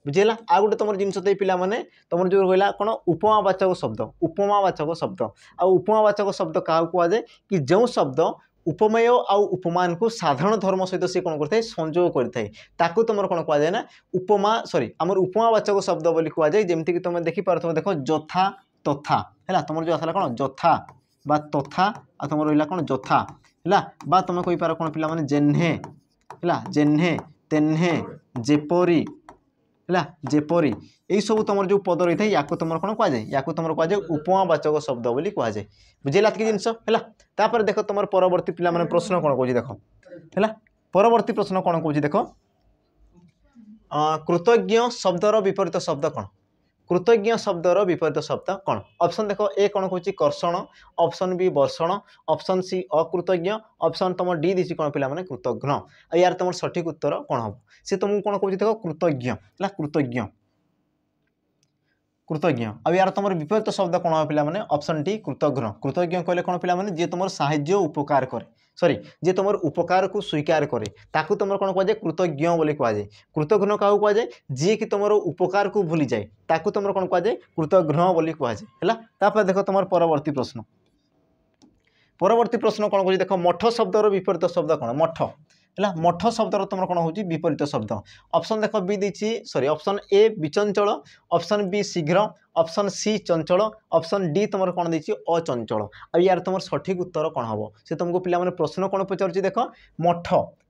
ବୁଝିହେଲା ଆଉ ଗୋଟେ ତୁମର ଜିନିଷ ଦେଇ ପିଲାମାନେ ତୁମର ଯେଉଁ ରହିଲା କ'ଣ ଉପମାବାଚକ ଶବ୍ଦ ଉପମାବାଚକ ଶବ୍ଦ ଆଉ ଉପମାବାଚକ ଶବ୍ଦ କାହାକୁ କୁହାଯାଏ କି ଯେଉଁ ଶବ୍ଦ ଉପମେୟ ଆଉ ଉପମାନଙ୍କୁ ସାଧାରଣ ଧର୍ମ ସହିତ ସେ କ'ଣ କରିଥାଏ ସଂଯୋଗ କରିଥାଏ ତାକୁ ତୁମର କ'ଣ କୁହାଯାଏ ନା ଉପମା ସରି ଆମର ଉପମାବାଚକ ଶବ୍ଦ ବୋଲି କୁହାଯାଏ ଯେମିତିକି ତୁମେ ଦେଖିପାରୁଥିବ ଦେଖ ଯଥା ତଥା ହେଲା ତୁମର ଯେଉଁ ଆସିଲା କ'ଣ ଯଥା ବା ତଥା ଆଉ ତୁମର ରହିଲା କ'ଣ ଯଥା ହେଲା ବା ତୁମେ କହିପାର କ'ଣ ପିଲାମାନେ ଜେହ୍ନେ ହେଲା ଜେହ୍ନେ ତେହ୍ନେ ଯେପରି ହେଲା ଯେପରି ଏଇସବୁ ତୁମର ଯେଉଁ ପଦ ରହିଥାଏ ୟାକୁ ତୁମର କ'ଣ କୁହାଯାଏ ୟାକୁ ତୁମର କୁହାଯାଏ ଉପମାବାଚକ ଶବ୍ଦ ବୋଲି କୁହାଯାଏ ବୁଝିଲା ଏତିକି ଜିନିଷ ହେଲା ତାପରେ ଦେଖ ତୁମର ପରବର୍ତ୍ତୀ ପିଲାମାନେ ପ୍ରଶ୍ନ କ'ଣ କହୁଛି ଦେଖ ହେଲା ପରବର୍ତ୍ତୀ ପ୍ରଶ୍ନ କ'ଣ କହୁଛି ଦେଖ କୃତଜ୍ଞ ଶବ୍ଦର ବିପରୀତ ଶବ୍ଦ କ'ଣ কৃতজ্ঞ শব্দর বিপরীত শব্দ কোণ অপশন দেখ এ কোণ হচ্ছে কর্ষণ অপশন বি বর্ষণ অপশন সি অকৃতজ্ঞ অপশন তোমার ডি দিয়েছি কোণ পিলা মানে কৃতজ্ঞ ইয়ার তোমার সঠিক উত্তর কোণ হব সে তুমি কোণ কৌছি দেখ কৃতজ্ঞ না কৃতজ্ঞ কৃতজ্ঞ আর ইয়ার তোমার বিপরীত শব্দ কোণ পিলা মানে অপশন ডি কৃতজ্ঞ কৃতজ্ঞ কহিলে কোণ পিলা মানে যে তোমার সাহায্য উপকার করে সরি যে তোমার উপকারকু স্বীকার করে তাকে তোমার কোণ কুয়া যায় কৃতজ্ঞ বলে কুয়া যায় কৃতঘ্ন কাহু কুয়া যায় যিকি তোমার উপকারকু ভুলি যায় তাকে তোমার কোণ কুয়া যায় কৃতঘ্ন বলে কুয়া যায় হল তাপরে দেখ তোমার পরবর্তী প্রশ্ন পরবর্তী প্রশ্ন কোণ করছি দেখ মঠ শব্দর বিপরীত শব্দ কোণ মঠ ହେଲା ମଠ ଶବ୍ଦର ତୁମର କ'ଣ ହେଉଛି ବିପରୀତ ଶବ୍ଦ ଅପସନ୍ ଦେଖ ବି ଦେଇଛି ସରି ଅପସନ୍ ଏ ବିଚଞ୍ଚଳ ଅପସନ୍ ବି ଶୀଘ୍ର অপশন সি চঞ্চল অপশন ডি তোমার কোণ দিয়েছি অচঞ্চল আর তোমার সঠিক উত্তর কোণ হব সে তোমাকে পিলা মানে প্রশ্ন কোণ পচারুছি দেখ মঠ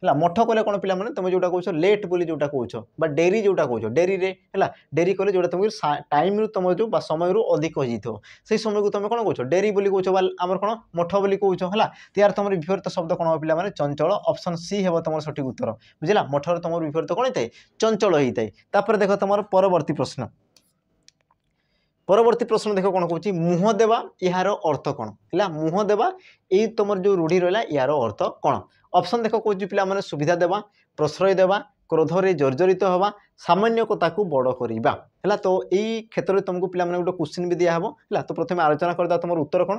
ହେଲା ମଠ କଲେ କ'ଣ ପିଲାମାନେ ତୁମେ ଯେଉଁଟା କହୁଛ ଲେଟ୍ ବୋଲି ଯେଉଁଟା କହୁଛ ବା ଡେରି ଯେଉଁଟା କହୁଛ ଡେରିରେ ହେଲା ଡେରି କଲେ ଯେଉଁଟା ତୁମକୁ ଟାଇମ୍ରୁ ତୁମ ଯେଉଁ ବା ସମୟରୁ ଅଧିକ ହୋଇଯାଇଥିବ ସେଇ ସମୟକୁ ତୁମେ କ'ଣ କହୁଛ ଡେରି ବୋଲି କହୁଛ ବା ଆମର କ'ଣ ମଠ ବୋଲି କହୁଛ ହେଲା ତାର ତୁମର ବିଭରିତ ଶବ୍ଦ କ'ଣ ହେବ ପିଲାମାନେ ଚଞ୍ଚଳ ଅପସନ୍ ସି ହେବ ତୁମର ସଠିକ୍ ଉତ୍ତର ବୁଝିଲା ମଠର ତୁମର ବିଭରିତ କ'ଣ ହେଇଥାଏ ଚଞ୍ଚଳ ହେଇଥାଏ ତାପରେ ଦେଖ ତୁମର ପରବର୍ତ୍ତୀ ପ୍ରଶ୍ନ পরবর্তী প্রশ্ন দেখ কোণ কହୁଛି মুহ দেবা ইহার অর্থ কোণ পিলা মুহ দেবা এই তোমার যে রূঢ়ি রহলা এর অর্থ কোণ অপশন দেখ কହୁଛି পিলা মানে সুবিধা দেবা প্রশ্রয় দেবা ক্রোধরে জর্জরিত হওয়া সামান্য কথাকে বড় করা হল তো এই ক্ষেত্রে তোমাকে পিলা মানে গোটে কোশ্চিন বি দিয়া হব হল তো প্রথমে আলোচনা করিদেওয়া তোমার উত্তর কোণ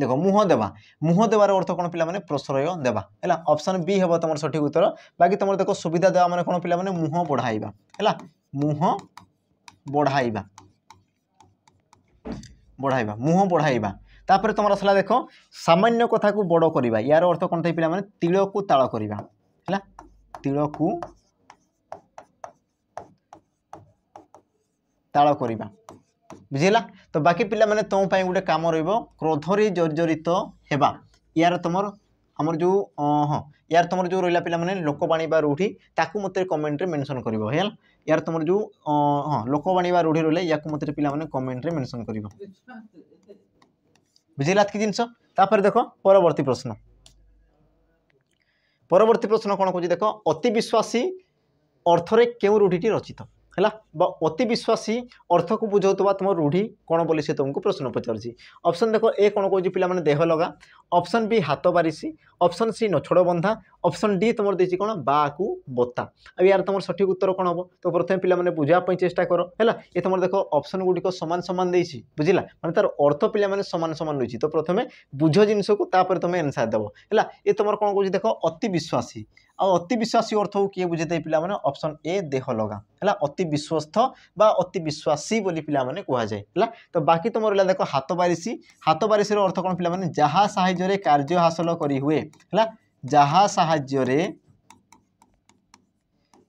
দেখো মুহ দেবা মুহ দেবার অর্থ কোণ পিলা মানে প্রশ্রয় দেবা হল অপশন বি হব তোমার সঠিক উত্তর বাকি তোমার দেখো সুবিধা দেওয়া মানে কোণ পিলা মানে মুহ বড়াইবা হল মুহ বড়াইবা বড়াইবা মুহ বড়াইবা তাপরে তোমার আসলা দেখ সামান্য কথাকু বড় করা ইয়ার অর্থ কোণ থাকে পিলামানে তিলকু তাড় করা হল তিলকু তাড় করা বুঝিলা তো বাকি পিলামানে তোম পাই গোটে কাম রহব ক্রোধরে জর্জরিত হেবা ইয়ার তোমার আমার যে হ্যাঁ ইয়ার তোমার যে রহলা পিলামানে লোকবাণী বা রুঢ়ি তাকে মতো কমেন্টরে মেনশন করব হল यार तुम जो हाँ लोकवाणी बा रूढ़ी रोले या मतलब पे कमेंट में मेनसन कर बुझेगा कि जिनस देख परवर्ती प्रश्न परवर्ती प्रश्न कौन कह देख अति विश्वासी অর্থরে কেউ রুটিটি রচিত ହେଲା ବା ଅତି ବିଶ୍ୱାସୀ ଅର୍ଥକୁ ବୁଝାଉଥିବା ତୁମ ରୂଢ଼ି କ'ଣ ବୋଲି ସେ ତୁମକୁ ପ୍ରଶ୍ନ ପଚାରୁଛି ଅପସନ୍ ଦେଖ ଏ କ'ଣ କହୁଛି ପିଲାମାନେ ଦେହ ଲଗା ଅପସନ୍ ବି ହାତ ବାରିସି ଅପସନ୍ ସି ନଛୋଡ଼ ବନ୍ଧା ଅପସନ୍ ଡି ତୁମର ଦେଇଛି କ'ଣ ବାକୁ ବତା ଆଉ ୟାର ତୁମର ସଠିକ୍ ଉତ୍ତର କ'ଣ ହେବ ତ ପ୍ରଥମେ ପିଲାମାନେ ବୁଝିବା ପାଇଁ ଚେଷ୍ଟା କର ହେଲା ଏ ତୁମର ଦେଖ ଅପସନ୍ ଗୁଡ଼ିକ ସମାନ ସମାନ ଦେଇଛି ବୁଝିଲା ମାନେ ତାର ଅର୍ଥ ପିଲାମାନେ ସମାନ ସମାନ ରହିଛି ତ ପ୍ରଥମେ ବୁଝ ଜିନିଷକୁ ତାପରେ ତୁମେ ଆନ୍ସର୍ ଦେବ ହେଲା ଏ ତୁମର କ'ଣ କହୁଛି ଦେଖ ଅତି ବିଶ୍ୱାସୀ ଆଉ ଅତିବିଶ୍ୱାସୀ ଅର୍ଥ ହଉ କିଏ ବୁଝିଥାଏ ପିଲାମାନେ ଅପସନ୍ ଏ ଦେହ ଲଗା ହେଲା ଅତିବିଶ୍ୱସ୍ତ ବା ଅତିବିଶ୍ୱାସୀ ବୋଲି ପିଲାମାନେ କୁହାଯାଏ ହେଲା ତ ବାକି ତୁମର ରହିଲା ଦେଖ ହାତ ବାରିଶି ହାତ ବାରିଶିର ଅର୍ଥ କ'ଣ ପିଲାମାନେ ଯାହା ସାହାଯ୍ୟରେ କାର୍ଯ୍ୟ ହାସଲ କରିହୁଏ ହେଲା ଯାହା ସାହାଯ୍ୟରେ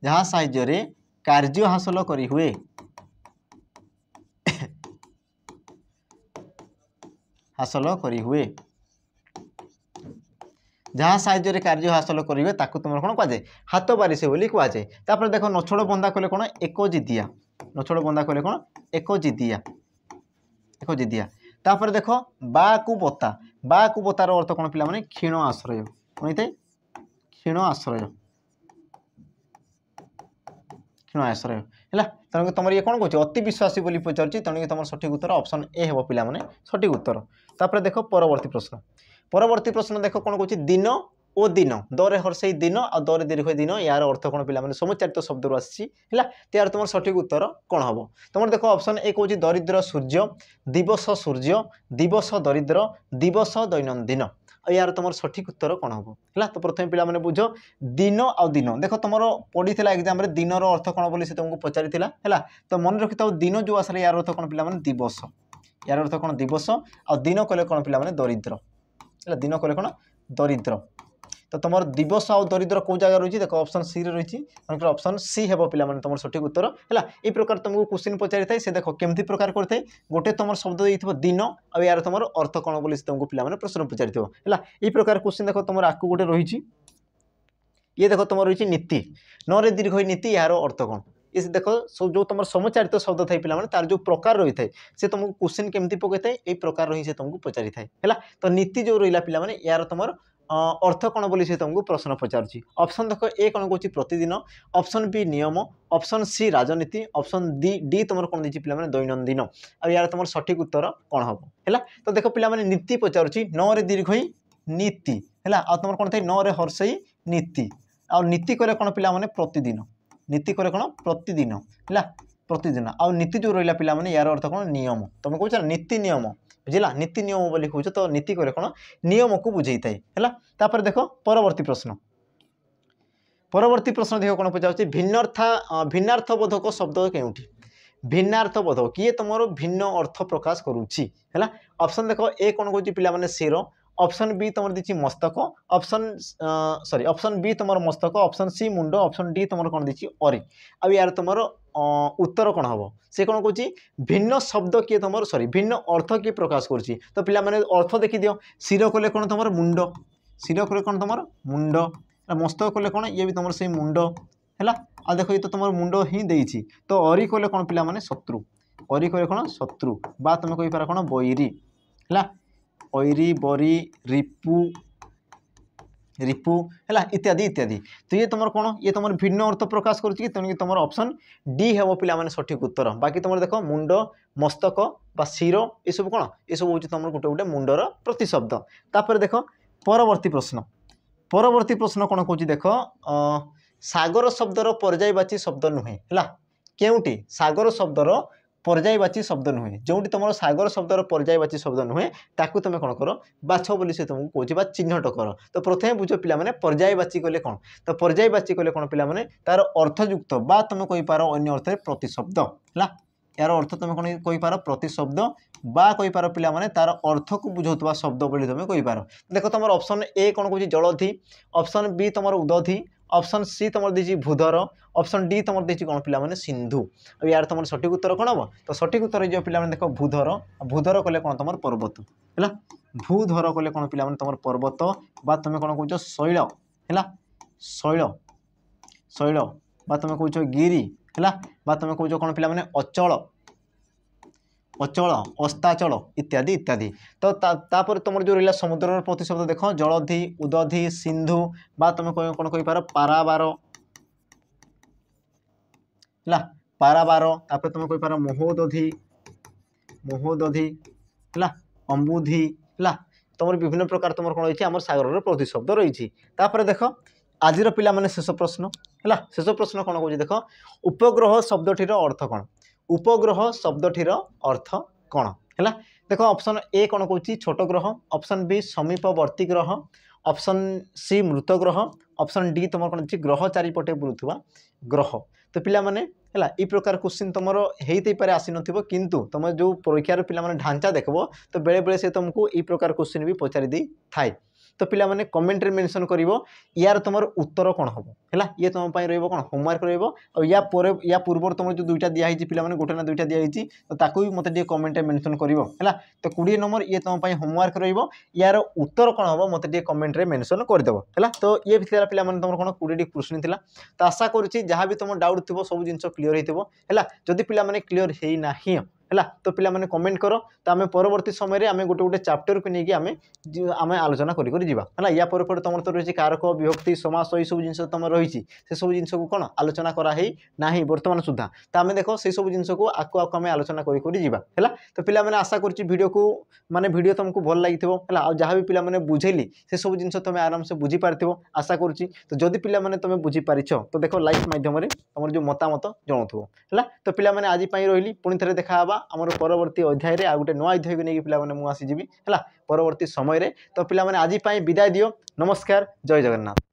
ଯାହା ସାହାଯ୍ୟରେ କାର୍ଯ୍ୟ ହାସଲ କରିହୁଏ ହାସଲ କରିହୁଏ ଯାହା ସାହାଯ୍ୟରେ କାର୍ଯ୍ୟ ହାସଲ କରିବେ ତାକୁ ତୁମର କ'ଣ କୁହାଯାଏ ହାତ ବାରିସେ ବୋଲି କୁହାଯାଏ ତାପରେ ଦେଖ ନଛୋଡ଼ ବନ୍ଦା କଲେ କ'ଣ ଏକଜିଦିଆ ନଛୋଡ଼ ବନ୍ଦା କଲେ କ'ଣ ଏକଜିଦିଆ ଏକଜିଦିଆ ତାପରେ ଦେଖ ବାକୁ ବତା ବାକୁ ବତାର ଅର୍ଥ କ'ଣ ପିଲାମାନେ କ୍ଷୀଣ ଆଶ୍ରୟ କ'ଣ ହେଇଥାଏ କ୍ଷୀଣ ଆଶ୍ରୟ କ୍ଷୀଣ ଆଶ୍ରୟ ହେଲା ତେଣୁ ତୁମର ଇଏ କ'ଣ କହୁଛି ଅତି ବିଶ୍ୱାସୀ ବୋଲି ପଚାରୁଛି ତେଣୁକି ତୁମର ସଠିକ୍ ଉତ୍ତର ଅପସନ୍ ଏ ହେବ ପିଲାମାନେ ସଠିକ୍ ଉତ୍ତର ତାପରେ ଦେଖ ପରବର୍ତ୍ତୀ ପ୍ରଶ୍ନ পরবর্তী প্রশ্ন দেখো কোণ কହୁଛି দিন ও দিন দরে হর্ষেই দিন আর দরে দীর্ঘ দিন ইয়ার অর্থ কোণ পিলা মানে সমুচারিত শব্দর আসছি হ্যাঁ তার তোমার সঠিক উত্তর কোণ হব তোমার দেখো অপশন এ কହୁଛି দরিদ্র সূর্য দিবস সূর্য দিবস দরিদ্র দিবস দৈনন্দিন ইয়ার তোমার সঠিক উত্তর কোণ হব হ্যাঁ তো প্রথমে পিলা মানে বুঝ দিন আিন দেখ তোমার পড়ি এক্সামে দিনর অর্থ কোণ বলে সে তোমাকে পচারি হ্যাঁ তো মনে রাখি থাও দিন যে আসলে ইয়ার অর্থ কোণ পিলা মানে দিবস ইয়ার অর্থ কোণ দিবস আদিন কলে কোণ পিলা মানে দরিদ্র ହେଲା ଦିନ ଦିନକ କଣ ଦରିଦ୍ର ତ ତୁମର ଦିବସ ଆଉ ଦରିଦ୍ର କେଉଁ ଜାଗାରେ ରହିଛି ଦେଖ ଅପସନ୍ ସିରେ ରହିଛି ମନେକର ଅପସନ୍ ସି ହେବ ପିଲାମାନେ ତୁମର ସଠିକ୍ ଉତ୍ତର ହେଲା ଏଇ ପ୍ରକାର ତୁମକୁ କୋଶ୍ଚିନ୍ ପଚାରିଥାଏ ସେ ଦେଖ କେମିତି ପ୍ରକାର କରିଥାଏ ଗୋଟେ ତୁମର ଶବ୍ଦ ଦେଇଥିବ ଦିନ ଆଉ ଏହାର ତୁମର ଅର୍ଥ କ'ଣ ବୋଲି ସେ ତୁମକୁ ପିଲାମାନେ ପ୍ରଶ୍ନ ପଚାରିଥିବ ହେଲା ଏଇ ପ୍ରକାର କୋଶ୍ଚିନ୍ ଦେଖ ତୁମର ଆକୁ ଗୋଟେ ରହିଛି ଇଏ ଦେଖ ତୁମର ରହିଛି ନୀତି ନରେ ଦୀର୍ଘ ନୀତି ଏହାର ଅର୍ଥ କ'ଣ ये देख जो तुम समचारित शब्द थे पाने तार जो प्रकार रही है से तुमको क्वेश्चन केमती पकई थाए ये प्रकार रही से तुमको पचारि थाए है तो नीति जो रहा पाने यार तुम অর্থ কোণ বলে সে তোমাকে প্রশ্ন পচারুছি অপশন দেখ এ কোণ কৌছি প্রতিদিন অপশন বি নিয়ম অপশন সি রাজনীতি অপশন ডি ডি তোমার কোণ দিয়েছি পিলা দৈনন্দিন আর তোমার সঠিক উত্তর কোণ হব হল তো দেখ পিলা নীতি পচারুছি নরে দীর্ঘই নীতি হল আর তোমার কোণ থাকে নরে হর্ষই নীতি আর নীতি কলে কোণ পিলা প্রতিদিন ନୀତି କରେ କ'ଣ ପ୍ରତିଦିନ ହେଲା ପ୍ରତିଦିନ ଆଉ ନୀତି ଯେଉଁ ରହିଲା ପିଲାମାନେ ୟାର ଅର୍ଥ କ'ଣ ନିୟମ ତୁମେ କହୁଛ ନୀତି ନିୟମ ବୁଝିଲା ନୀତି ନିୟମ ବୋଲି କହୁଛ ତ ନୀତି କରେ କ'ଣ ନିୟମକୁ ବୁଝେଇଥାଏ ହେଲା ତାପରେ ଦେଖ ପରବର୍ତ୍ତୀ ପ୍ରଶ୍ନ ପରବର୍ତ୍ତୀ ପ୍ରଶ୍ନ ଦେଖ କ'ଣ ପଚାରୁଛି ଭିନ୍ନର୍ଥା ଭିନ୍ନାର୍ଥବୋଧକ ଶବ୍ଦ କେଉଁଠି ଭିନ୍ନାର୍ଥବୋଧ କିଏ ତୁମର ଭିନ୍ନ ଅର୍ଥ ପ୍ରକାଶ କରୁଛି ହେଲା ଅପସନ୍ ଦେଖ ଏ କ'ଣ କହୁଛି ପିଲାମାନେ ଶିର অপশন বি তোমার দিচ্ছি মস্তক অপশন সরি অপশন বি তোমার মস্তক অপশন সি মুন্ড অপশন ডি তোমার কোণ দিচ্ছি অরি আর ইয়ার তোমার উত্তর কোণ হব সে কোণ কুচি ভিন্ন শব্দ কি তোমার সরি ভিন্ন অর্থ কি প্রকাশ করছি তো পিলা মানে অর্থ দেখি দিও শির কলে কোণ তোমার মুন্ড শির কলে কোণ তোমার মুন্ড মস্তক কলে কোণ ইয়ে বি তোমার সেই মুন্ড ହେଲା ଆଉ ଦେଖ ଇଏ ତ ତମର ମୁଣ୍ଡ ହିଁ ଦେଇଛି ତ ଅରି କହିଲେ କ'ଣ ପିଲାମାନେ ଶତ୍ରୁ ଅରି କହିଲେ କ'ଣ ଶତ୍ରୁ ବା ତୁମେ କହିପାର କ'ଣ ବୈରୀ ହେଲା ଐରି ବରି ରିପୁ ରିପୁ ହେଲା ଇତ୍ୟାଦି ଇତ୍ୟାଦି ତ ଇଏ ତୁମର କ'ଣ ଇଏ ତୁମର ଭିନ୍ନ ଅର୍ଥ ପ୍ରକାଶ କରୁଛି କି ତେଣୁକି ତୁମର ଅପସନ୍ ଡି ହେବ ପିଲାମାନେ ସଠିକ୍ ଉତ୍ତର ବାକି ତୁମର ଦେଖ ମୁଣ୍ଡ ମସ୍ତକ ବା ଶିର ଏସବୁ କ'ଣ ଏସବୁ ହେଉଛି ତୁମର ଗୋଟେ ଗୋଟେ ମୁଣ୍ଡର ପ୍ରତିଶବ୍ଦ ତାପରେ ଦେଖ ପରବର୍ତ୍ତୀ ପ୍ରଶ୍ନ ପରବର୍ତ୍ତୀ ପ୍ରଶ୍ନ କ'ଣ କହୁଛି ଦେଖ ସାଗର ଶବ୍ଦର ପର୍ଯ୍ୟାୟବାଚୀ ଶବ୍ଦ ନୁହେଁ ହେଲା କେଉଁଟି ସାଗର ଶବ୍ଦର পর্যায়বাচী শব্দ নুহে যেটি তোমার সাগর শব্দর পর্যায়বাচী শব্দ নুহে তাকে তুমি কোণ কর বাছ বলে সে তুমি কৌছি বা চিহ্নট কর তো প্রথমে বুঝ পিলা মানে পর্যায়বাচী কলে কোণ তো পর্যায়বাচী কলে কোণ পিলা মানে তার অর্থযুক্ত বা তুমি কইপার অন্য অর্থে প্রতিশব্দ হল এর অর্থ তুমি কোণ কইপার প্রতিশব্দ বা কইপার পিলা মানে তার অর্থকু বুঝাউথবা শব্দ বলে তুমি কইপার দেখো তোমার অপশন এ কোণ কৌছি জলধি অপশন বি তোমার উদধি অপশন সি তোমার দিয়েছি ভূধর অপশন ডি তোমার দিয়েছি কোণ পিলামানে সিন্ধু আর ইয়ার তোমার সঠিক উত্তর কোণ হব তো সঠিক উত্তর হয়ে পিলামানে দেখো ভূধর ভূধর কলে কোণ তোমার পর্বত হল ভূধর কলে কোণ পিলামানে তোমার পর্বত বা তুমি কোণ কৌছ শৈল হল শৈল শৈল বা তুমি কৌছ গিরি হল বা তুমি কৌছ কোণ পিলামানে অচল অচল অস্তাচল ইত্যাদি ইত্যাদি তো তাপরে তোমার যে রহিলা সমুদ্রর প্রতিশব্দ দেখ জলধি উদধি সিন্ধু বা তুমি কোণ কইপার পারাবার ହେଲା ପାରାବାର ତାପରେ ତୁମେ କହିପାର ମହୋଦଧି ମହୋଦଧି ହେଲା ଅମ୍ବୁଧି ହେଲା ତୁମର ବିଭିନ୍ନ ପ୍ରକାର ତୁମର କ'ଣ ରହିଛି ଆମର ସାଗରର ପ୍ରତିଶବ୍ଦ ରହିଛି ତାପରେ ଦେଖ ଆଜିର ପିଲାମାନେ ଶେଷ ପ୍ରଶ୍ନ ହେଲା ଶେଷ ପ୍ରଶ୍ନ କ'ଣ କହୁଛି ଦେଖ ଉପଗ୍ରହ ଶବ୍ଦଟିର ଅର୍ଥ କ'ଣ উপগ্রহ শব্দটির অর্থ କ'ଣ ହେଲା ଦେଖ ଅପସନ୍ ଏ କ'ଣ କହୁଛି ଛୋଟ ଗ୍ରହ ଅପସନ୍ ବି ସମୀପବର୍ତ୍ତୀ ଗ୍ରହ ଅପସନ୍ ସି ମୃତ ଗ୍ରହ ଅପସନ୍ ଡି ତୁମର କ'ଣ ଅଛି ଗ୍ରହ ଚାରିପଟେ ବୁଲୁଥିବା ଗ୍ରହ ତ ପିଲାମାନେ ହେଲା ଏଇ ପ୍ରକାର କୋଶ୍ଚିନ୍ ତୁମର ହେଇଥାଇପାରେ ଆସିନଥିବ କିନ୍ତୁ ତୁମେ ଯେଉଁ ପରୀକ୍ଷାର ପିଲାମାନେ ଢାଞ୍ଚା ଦେଖିବ ତ ବେଳେବେଳେ ସେ ତୁମକୁ ଏଇ ପ୍ରକାର କୋଶ୍ଚିନ୍ ବି ପଚାରି ଦେଇଥାଏ ତ ପିଲାମାନେ କମେଣ୍ଟରେ ମେନସନ୍ କରିବ ୟାର ତୁମର ଉତ୍ତର କ'ଣ ହେବ ହେଲା ଇଏ ତୁମ ପାଇଁ ରହିବ କ'ଣ ହୋମୱାର୍କ ରହିବ ଆଉ ୟା ପରେ ୟା ପୂର୍ବରୁ ତୁମର ଯେଉଁ ଦୁଇଟା ଦିଆହେଇଛି ପିଲାମାନେ ଗୋଟେ ନା ଦୁଇଟା ଦିଆହେଇଛି ତ ତାକୁ ବି ମୋତେ ଟିକେ କମେଣ୍ଟରେ ମେନସନ୍ କରିବ ହେଲା ତ କୋଡ଼ିଏ ନମ୍ବର ଇଏ ତୁମ ପାଇଁ ହୋମୱାର୍କ ରହିବ ୟାର ଉତ୍ତର କ'ଣ ହେବ ମୋତେ ଟିକେ କମେଣ୍ଟରେ ମେନସନ୍ କରିଦେବ ହେଲା ତ ଇଏ ବି ଥିଲା ପିଲାମାନେ ତୁମର କ'ଣ କୋଡ଼ିଏଟି ପ୍ରଶ୍ନ ଥିଲା ତ ଆଶା କରୁଛି ଯାହା ବି ତୁମ ଡାଉଟ୍ ଥିବ ସବୁ ଜିନିଷ କ୍ଲିଅର୍ ହେଇଥିବ ହେଲା ଯଦି ପିଲାମାନେ କ୍ଲିଅର୍ ହେଇନାହିଁ ହେଲା ତ ପିଲାମାନେ କମେଣ୍ଟ କର ତ ଆମେ ପରବର୍ତ୍ତୀ ସମୟରେ ଆମେ ଗୋଟେ ଗୋଟେ ଚାପ୍ଟରକୁ ନେଇକି ଆମେ ଆମେ ଆଲୋଚନା କରି କରି ଯିବା ହେଲା ୟା ପରେ ପରେ ତୁମର ତ ରହିଛି କାରକ ବିଭକ୍ତି ସମାସ ଏଇସବୁ ଜିନିଷ ତୁମର ରହିଛି ସେସବୁ ଜିନିଷକୁ କ'ଣ ଆଲୋଚନା କରାହେଇ ନାହିଁ ବର୍ତ୍ତମାନ ସୁଦ୍ଧା ତ ଆମେ ଦେଖ ସେସବୁ ଜିନିଷକୁ ଆକୁ ଆକୁ ଆମେ ଆଲୋଚନା କରି କରି ଯିବା ହେଲା ତ ପିଲାମାନେ ଆଶା କରୁଛି ଭିଡ଼ିଓକୁ ମାନେ ଭିଡ଼ିଓ ତୁମକୁ ଭଲ ଲାଗିଥିବ ହେଲା ଆଉ ଯାହା ବି ପିଲାମାନେ ବୁଝେଇଲି ସେସବୁ ଜିନିଷ ତୁମେ ଆରାମସେ ବୁଝିପାରିଥିବ ଆଶା କରୁଛି ତ ଯଦି ପିଲାମାନେ ତୁମେ ବୁଝିପାରିଛ ତ ଦେଖ ଲାଇକ୍ ମାଧ୍ୟମରେ ତୁମର ଯେଉଁ ମତାମତ ଜଣାଉଥିବ ହେଲା ତ ପିଲାମାନେ ଆଜି ପାଇଁ ରହିଲି ପୁଣି ଥରେ ଦେଖା ହେବା আমার পরবর্তী অধ্যায়ে আউ গোটে নয় অধ্যায়ক নিয়ে পিলামানে মু আসিযি হল পরবর্তী সময়ের তো পিলামানে আজ বিদায় দিও নমস্কার জয় জগন্নাথ